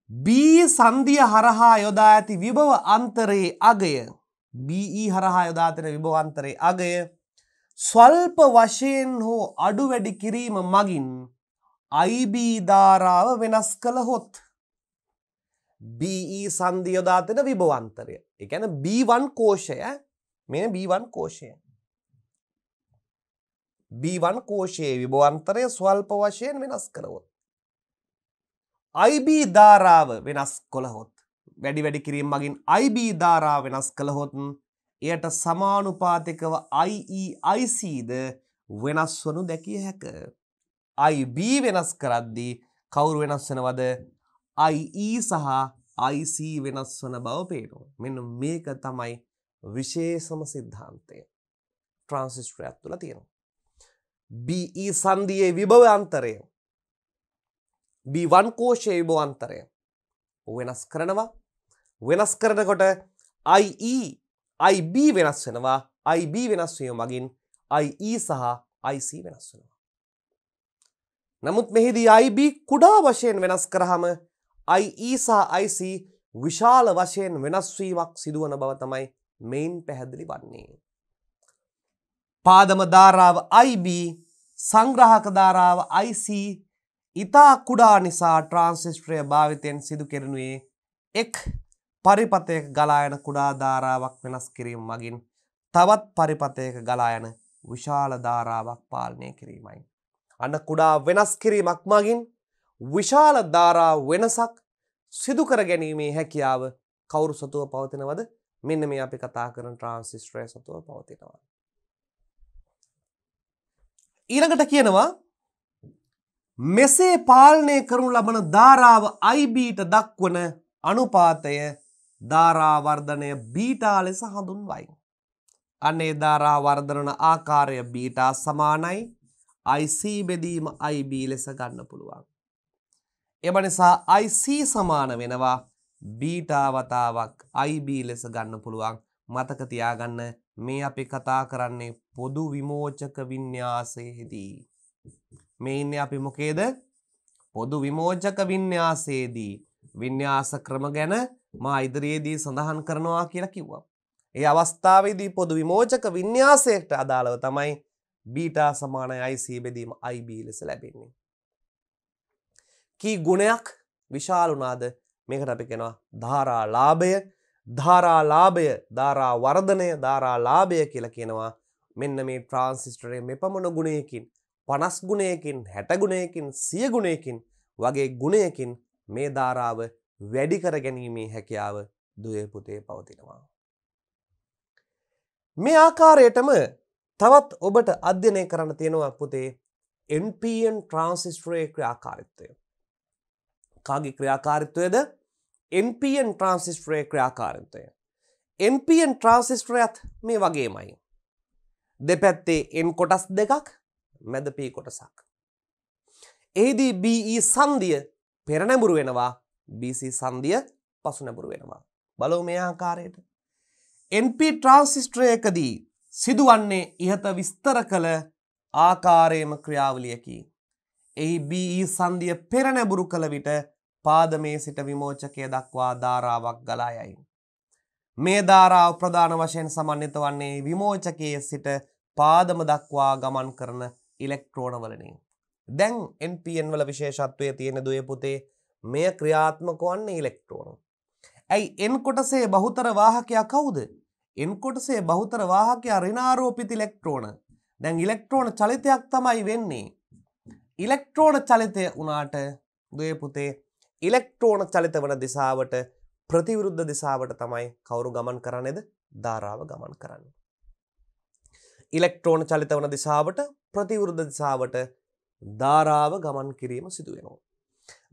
බී සන්ධිය හරහා යොදා ඇති විභව අන්තරයේ අගය BE හරහා යොදාතන විභවන්තරයේ අගය ස්වල්ප වශයෙන් හෝ අඩු වැඩි කිරීම මගින් IB ධාරාව වෙනස් කළ හොත් BE සන්ධිය යොදාතන විභවන්තරය. ඒ කියන්නේ B1 කෝෂය මෙන්න B1 කෝෂය. B1 කෝෂයේ විභවන්තරය ස්වල්ප වශයෙන් වෙනස් කරවොත් අයිබී ධාරාව වෙනස් කොළහොත් වැඩි වැඩි කිරීම මගින් අයිබී ධාරාව වෙනස් කළහොතුන් එයට සමානුපාතිකව IEICද වෙනස් වනු දැකිය හැක. IB වෙනස් කරද්දී කවුරු වෙනස් වෙනවද IE සහ IC වෙනස් වන බව පේනවා. මෙන්න මේක තමයි විශේෂම සිද්ධාන්තය. ට්‍රාන්සිස්ටරයක් තුළ තියෙනවා. BE සන්ධියේ විභව අන්තරය B1 කෝෂයේ විභවාන්තරය වෙනස් කරනවා වෙනස් කරනකොට IE IB වෙනස් වෙනවා IB වෙනස් වීම මගින් IE සහ IC වෙනස් වෙනවා. නමුත් මෙහිදී IB කුඩා වශයෙන් වෙනස් කරාම IE සහ IC විශාල වශයෙන් වෙනස්වීමක් සිදුවන බව තමයි මෙයින් පැහැදිලි වන්නේ. පාදම ධාරාව IB සංග්‍රහක ධාරාව IC ඉතා කුඩා නිසා ට්‍රාන්සිිස්ට්‍රය භාවිතයෙන් සිදු කෙරෙනුයේ එක් පරිපතයක ගලායන කුඩා ධාරාවක් වෙනස් කිරීම මගින් තවත් පරිපතයක ගලායන විශාල ධාරාවක් පාලනය කිරීමයි. අන්න කුඩා වෙනස් කිරීමක් මගින් විශාල ධාරා වෙනසක් සිදුකර ගැනීමේ හැකියාව කවුරු සතුව පවතිනවද මෙන්න මේ අපි කතා කරන ට්‍රාන්සිිස්ට්‍රය සතුව පවතිනවා. ඊළඟට කියනවා මෙසේ පාලනය කරනු ලබන ධාරාව අයිබීට දක්වන අනුපාතය ධාරාවර්ධනය බීටා ලෙස හඳුන්වයි. අනේ ධාරාවර්ධනන ආකාරය බීටා සමානයි අයිසී බෙදීම අයිB ලෙස ගන්න පුළුවන්. එම නිසා අයිC සමාන වෙනවා බීටාවතාවක් අයිB ලෙස ගන්න පුළුවන් මතක තියාගන්න මේ අපි කතා කරන්නේ පොදු විමෝචක විඤ්ඤාසයේදී මේ ඉන්නේ අපි මොකේද? පොදු විමෝචක වින්‍යාසයේදී වින්‍යාස ක්‍රම ගැන මා ඉදිරියේදී සඳහන් කරනවා කියලා කිව්වා. ඒ අවස්ථාවේදී පොදු විමෝචක වින්‍යාසයට අදාළව තමයි බීටා සමානයි IC බෙදීම IB ලෙස ලැබෙන්නේ. කී ගුණයක් විශාල වුණාද? මේකට අපි කියනවා ධාරාලාභය, ධාරාලාභය, ධාරා වර්ධනය, ධාරාලාභය කියලා කියනවා. මෙන්න මේ ට්‍රාන්සිස්ටරයේ මෙපමණ ගුණයකින් පනස් ගුණයකින් හැටගුණයකින් සියගුණයකින් වගේ ගුණයකින් මේ ධාරාව වැඩි කර ගැනීමේ හැකියාව දුවපුතේ පවතිනවා. මේ ආකාරයටම තවත් ඔබට අධ්‍යනය කරන්න තියෙනවා පුතේ NPN ට්‍රන්සිස්ටරේ ක්‍රියාකාරිත්වය. කාගි ක්‍රියාකාරිත්වයද NPN ට්‍රන්සිස්ටරේ ක්‍රියාකාරිත්වය. NPN ට්‍රන්සිස්ටරයත් මේ වගේමයි. දෙපැත්තේ එන් කොටස් දෙකක් මැද P කොටසක්. එහිදී BE සංදිය පෙර නැඹුරු වෙනවා BC සංදිය පසු නැඹුරු වෙනවා. බලමු මේ ආකාරයට. NP ට්‍රාන්සිස්ටර් එකදී සිදුවන්නේ ইহත විස්තර කළ ආකාරයේම ක්‍රියාවලියකි. එහි BE සංදිය පෙර නැඹුරු කළ විට පාදමේ සිට විමෝචකය දක්වා ධාරාවක් ගලා යයි. මේ ධාරාව ප්‍රධාන වශයෙන් සමන්විත වන්නේ විමෝචකයේ සිට පාදම දක්වා ගමන් කරන ඉලෙක්ට්‍රෝනවලනින්. දැන් NPN වල විශේෂත්වය තියෙන දුව පුතේ මෙය ක්‍රියාත්මකවන්න ඉලෙක්ට්‍රෝන. ඇයි එන් කොටසේ බහුතර වාහකයා කවුද. එන් කොටසේ බහුතර වාහකයා රිනාරෝපිත ඉලෙක්ට්‍රෝන දැන් ඉලෙක්ට්‍රෝන චලිතයක් තමයි වෙන්නේ. ඉලෙක්ට්‍රෝන චලිතය වනාට දයපුතේ ඉලෙක්ට්‍රෝන චලිත වන දිසාවට ප්‍රතිවිරුද්ධ දිසාවට තමයි කවුරු ගමන් කරනෙද ධාරාව ගමන් කරන්න. ඉලෙක්ට්‍රෝන චලිත වන දිසාවට ප්‍රතිවෘද්ධ දිසාවට ධාරාව ගමන් කිරීම සිදුවෙනවා.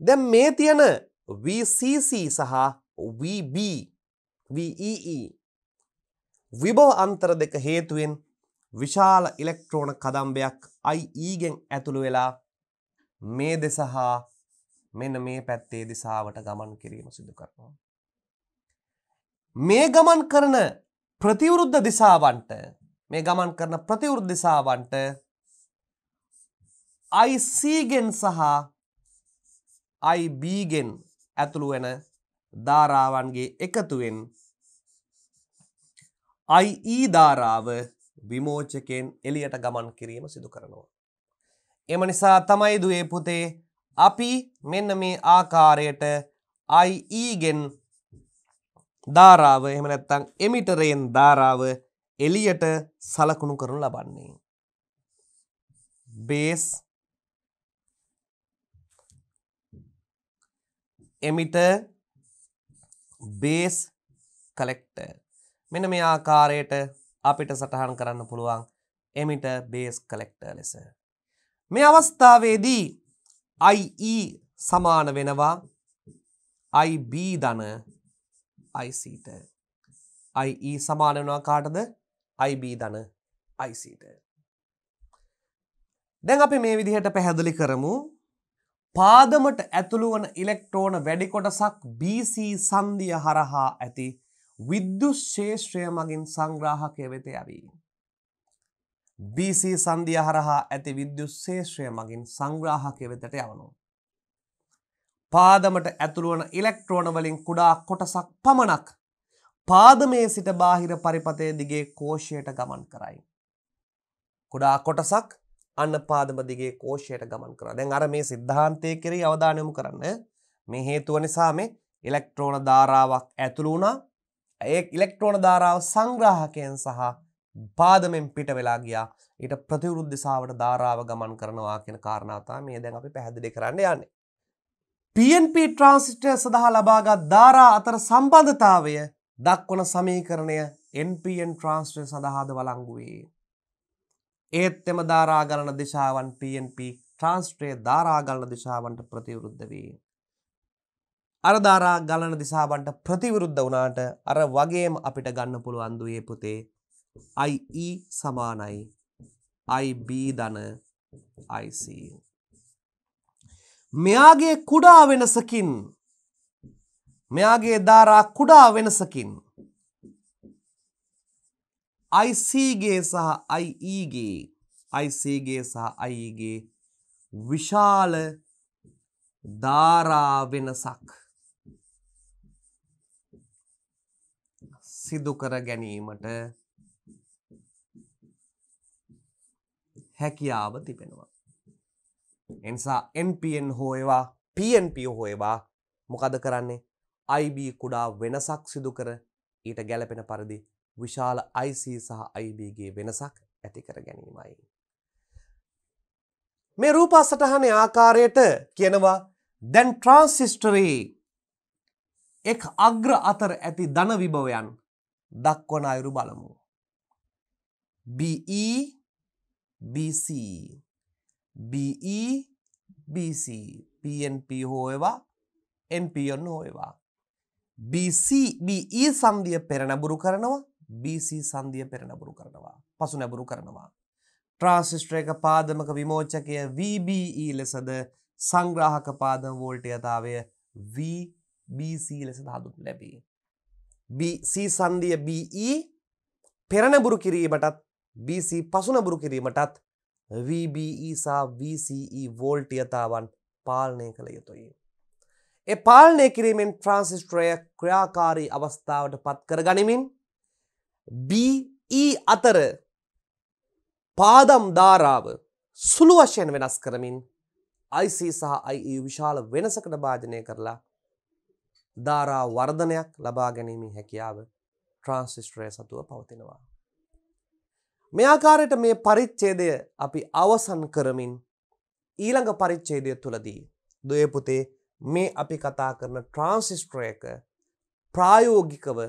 දැම් මේ තියන VCC සහ VB VEE e විභව අන්තර දෙක හේතුවෙන් විශාල ඉලෙක්ට්‍රෝන කදම්බයක් අයිඊගෙන් e ඇතුළු වෙලා මේ දෙසහා මෙන මේ පැත්තේ දිසාවට ගමන් කිරීම සිදු කරනවා. මේ ගමන් කරන ප්‍රතිවරුද්ධ දිසාවන්ට මේ ගමන් කරන ප්‍රතිවෘද්ධ දිශාවන්ට IC ගෙන් සහ IB ගෙන් ඇතුළු වෙන ධාරාවන්ගේ එකතුවෙන් IE ධාරාව විමෝචකයෙන් එළියට ගමන් කිරීම සිදු කරනවා. එම නිසා තමයි දුවේ පුතේ අපි මෙන්න මේ ආකාරයට IE ගෙන් ධාරාව එහෙම නැත්නම් එමිටරයෙන් ධාරාව එලියට සලකුණු කරනු ලබන්නේ. බේස් එමිට බේස් කලෙක්ට මෙන මේ ආකාරයට අපිට සටහන් කරන්න පුළුවන් එමිට බේස් කලෙක්ට ලෙස. මේ අවස්ථාවේදී IE සමාන වෙනවා IB ධන ICට. IE සමාන වෙනවා කාටද IB ධන ICට. දැන් අපි මේ විදිහට පැහැදිලි කරමු පාදමට ඇතුළු වන ඉලෙක්ට්‍රෝන වැඩි කොටසක් BC සංදිය හරහා ඇති විද්‍යුත් ශේෂ්ත්‍රය මගින් සංග්‍රාහකය වෙත යවී. BC සංදිය හරහා ඇති විද්‍යුත් ශේෂ්ත්‍රය මගින් සංග්‍රාහකය වෙතට යවනු. පාදමට ඇතුළුවන ඉලෙක්ට්‍රෝන වලින් කුඩා කොටසක් පමණක් පාදමේ සිට බාහිර පරිපතය දිගේ කෝෂයට ගමන් කරයි. කුඩා කොටසක් අන්න පාදම දිගේ කෝෂයට ගමන් කර දැන් අර මේ සිද්ධාන්තය කෙරෙහි අවධානයමු කරන්න මේ හේතුව නිසා මේ ඉලෙක්ට්‍රෝන ධාරාවක් ඇතුළු වුණා ඒ ඉලෙක්ට්‍රෝන ධාරාව සංග්‍රාහකයන් සහ පාදමෙන් පිට වෙලා ගියා ඊට ප්‍රතිවිරුද්ධ දිශාවට ධාරාව ගමන් කරනවා කියන කාරණාව තමයි මේ දැන් අපි පැහැදිලි කරන්න යන්නේ PNP ට්‍රාන්සිස්ටර් සඳහා ලබාගත් ධාරා අතර සම්බන්ධතාවය දක්වන සමීකරණය NPN ට්‍රාන්ස්ටර් සඳහාද වලංගුවේ. ඒත් එම ධාරාගලන දිශාවන් PNP ට්‍රාන්ස්ට්‍රේ ධාරාගලන දිශාවන්ට ප්‍රතිවරුද්ධ වේ. අර ධාරා ගලන දිසාවන්ට ප්‍රතිවිරුද්ධ වුණාට අර වගේම අපිට ගන්න පුළුවන් දුවේ පුතේ IE සමානයි IB ධන IC මෙයාගේ කුඩා වෙනසකින් මෙයාගේ ධාරා කුඩා වෙනසකින් IC ගේ සහ IE ගේ IC ගේ සහ IE ගේ විශාල ධාරා වෙනසක් සිදු කර ගැනීමට හැකියාව තිබෙනවා. එනිසා NPN හෝ ඒවා PNP හෝ ඒවා මොකද කරන්නේ IB කුඩා වෙනසක් සිදු කර ඊට ගැළපෙන පරිදි විශාල IC සහ IB ගේ වෙනසක් ඇති කර ගැනීමයි. මේ රූපසටහන ආකාරයට කියනවා දැන් ට්‍රාන්සිස්ටරේ එක් අග්‍ර අතර ඇති ධන විභවයන් දක්වන අයුරු බලමු. BE BC BE BC PNP හෝ ඒවා එන්පියොන් හෝයවා BC BE සන්ධිය පෙරනැබුරු කරනවා BC සන්ධිය පෙරනැබුරු කරනවා පසු නැබුරු කරනවා ට්‍රාන්සිස්ටර් එක පාදමක විමෝචකය VBE ලෙසද සංග්‍රාහක පාදම වෝල්ට යථාවය VBC ලෙස හඳුන් ලැබී BC සන්ධිය BE පෙරනැබුරු කිරීමටත් BC පසුනැබුරු කිරීමටත් VBE සහ VCE වෝල්ට යථාවන් පාලනය කළ යුතුයි ඒ පාලනය කිරීමෙන් ට්‍රාන්සිස්ට්‍රය ක්‍රියාකාරී අවස්ථාවට පත් කර ගනිමින් BE අතර පාදම් ධාරාව සුළු වශයෙන් වෙනස් කරමින් IC සහ IE විශාල වෙනසකට භාජනය කරලා ධාරා වර්ධනයක් ලබා ගැනීමේ හැකියාව ට්‍රාන්සිස්ට්‍රය සතුව පවතිනවා. මේ ආකාරයට මේ පරිච්ඡේදය අපි අවසන් කරමින් ඊළඟ පරිච්ඡේදය තුලදී දුවේ පුතේ මේ අපි කතා කරන ට්‍රාන්සිස්ට්‍ර එක ප්‍රායෝගිකව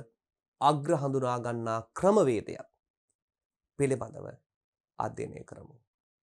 අග්‍ර හඳුනාගන්නා ක්‍රමවේදයක් පිළිබඳව අධ්‍යනය කරමු.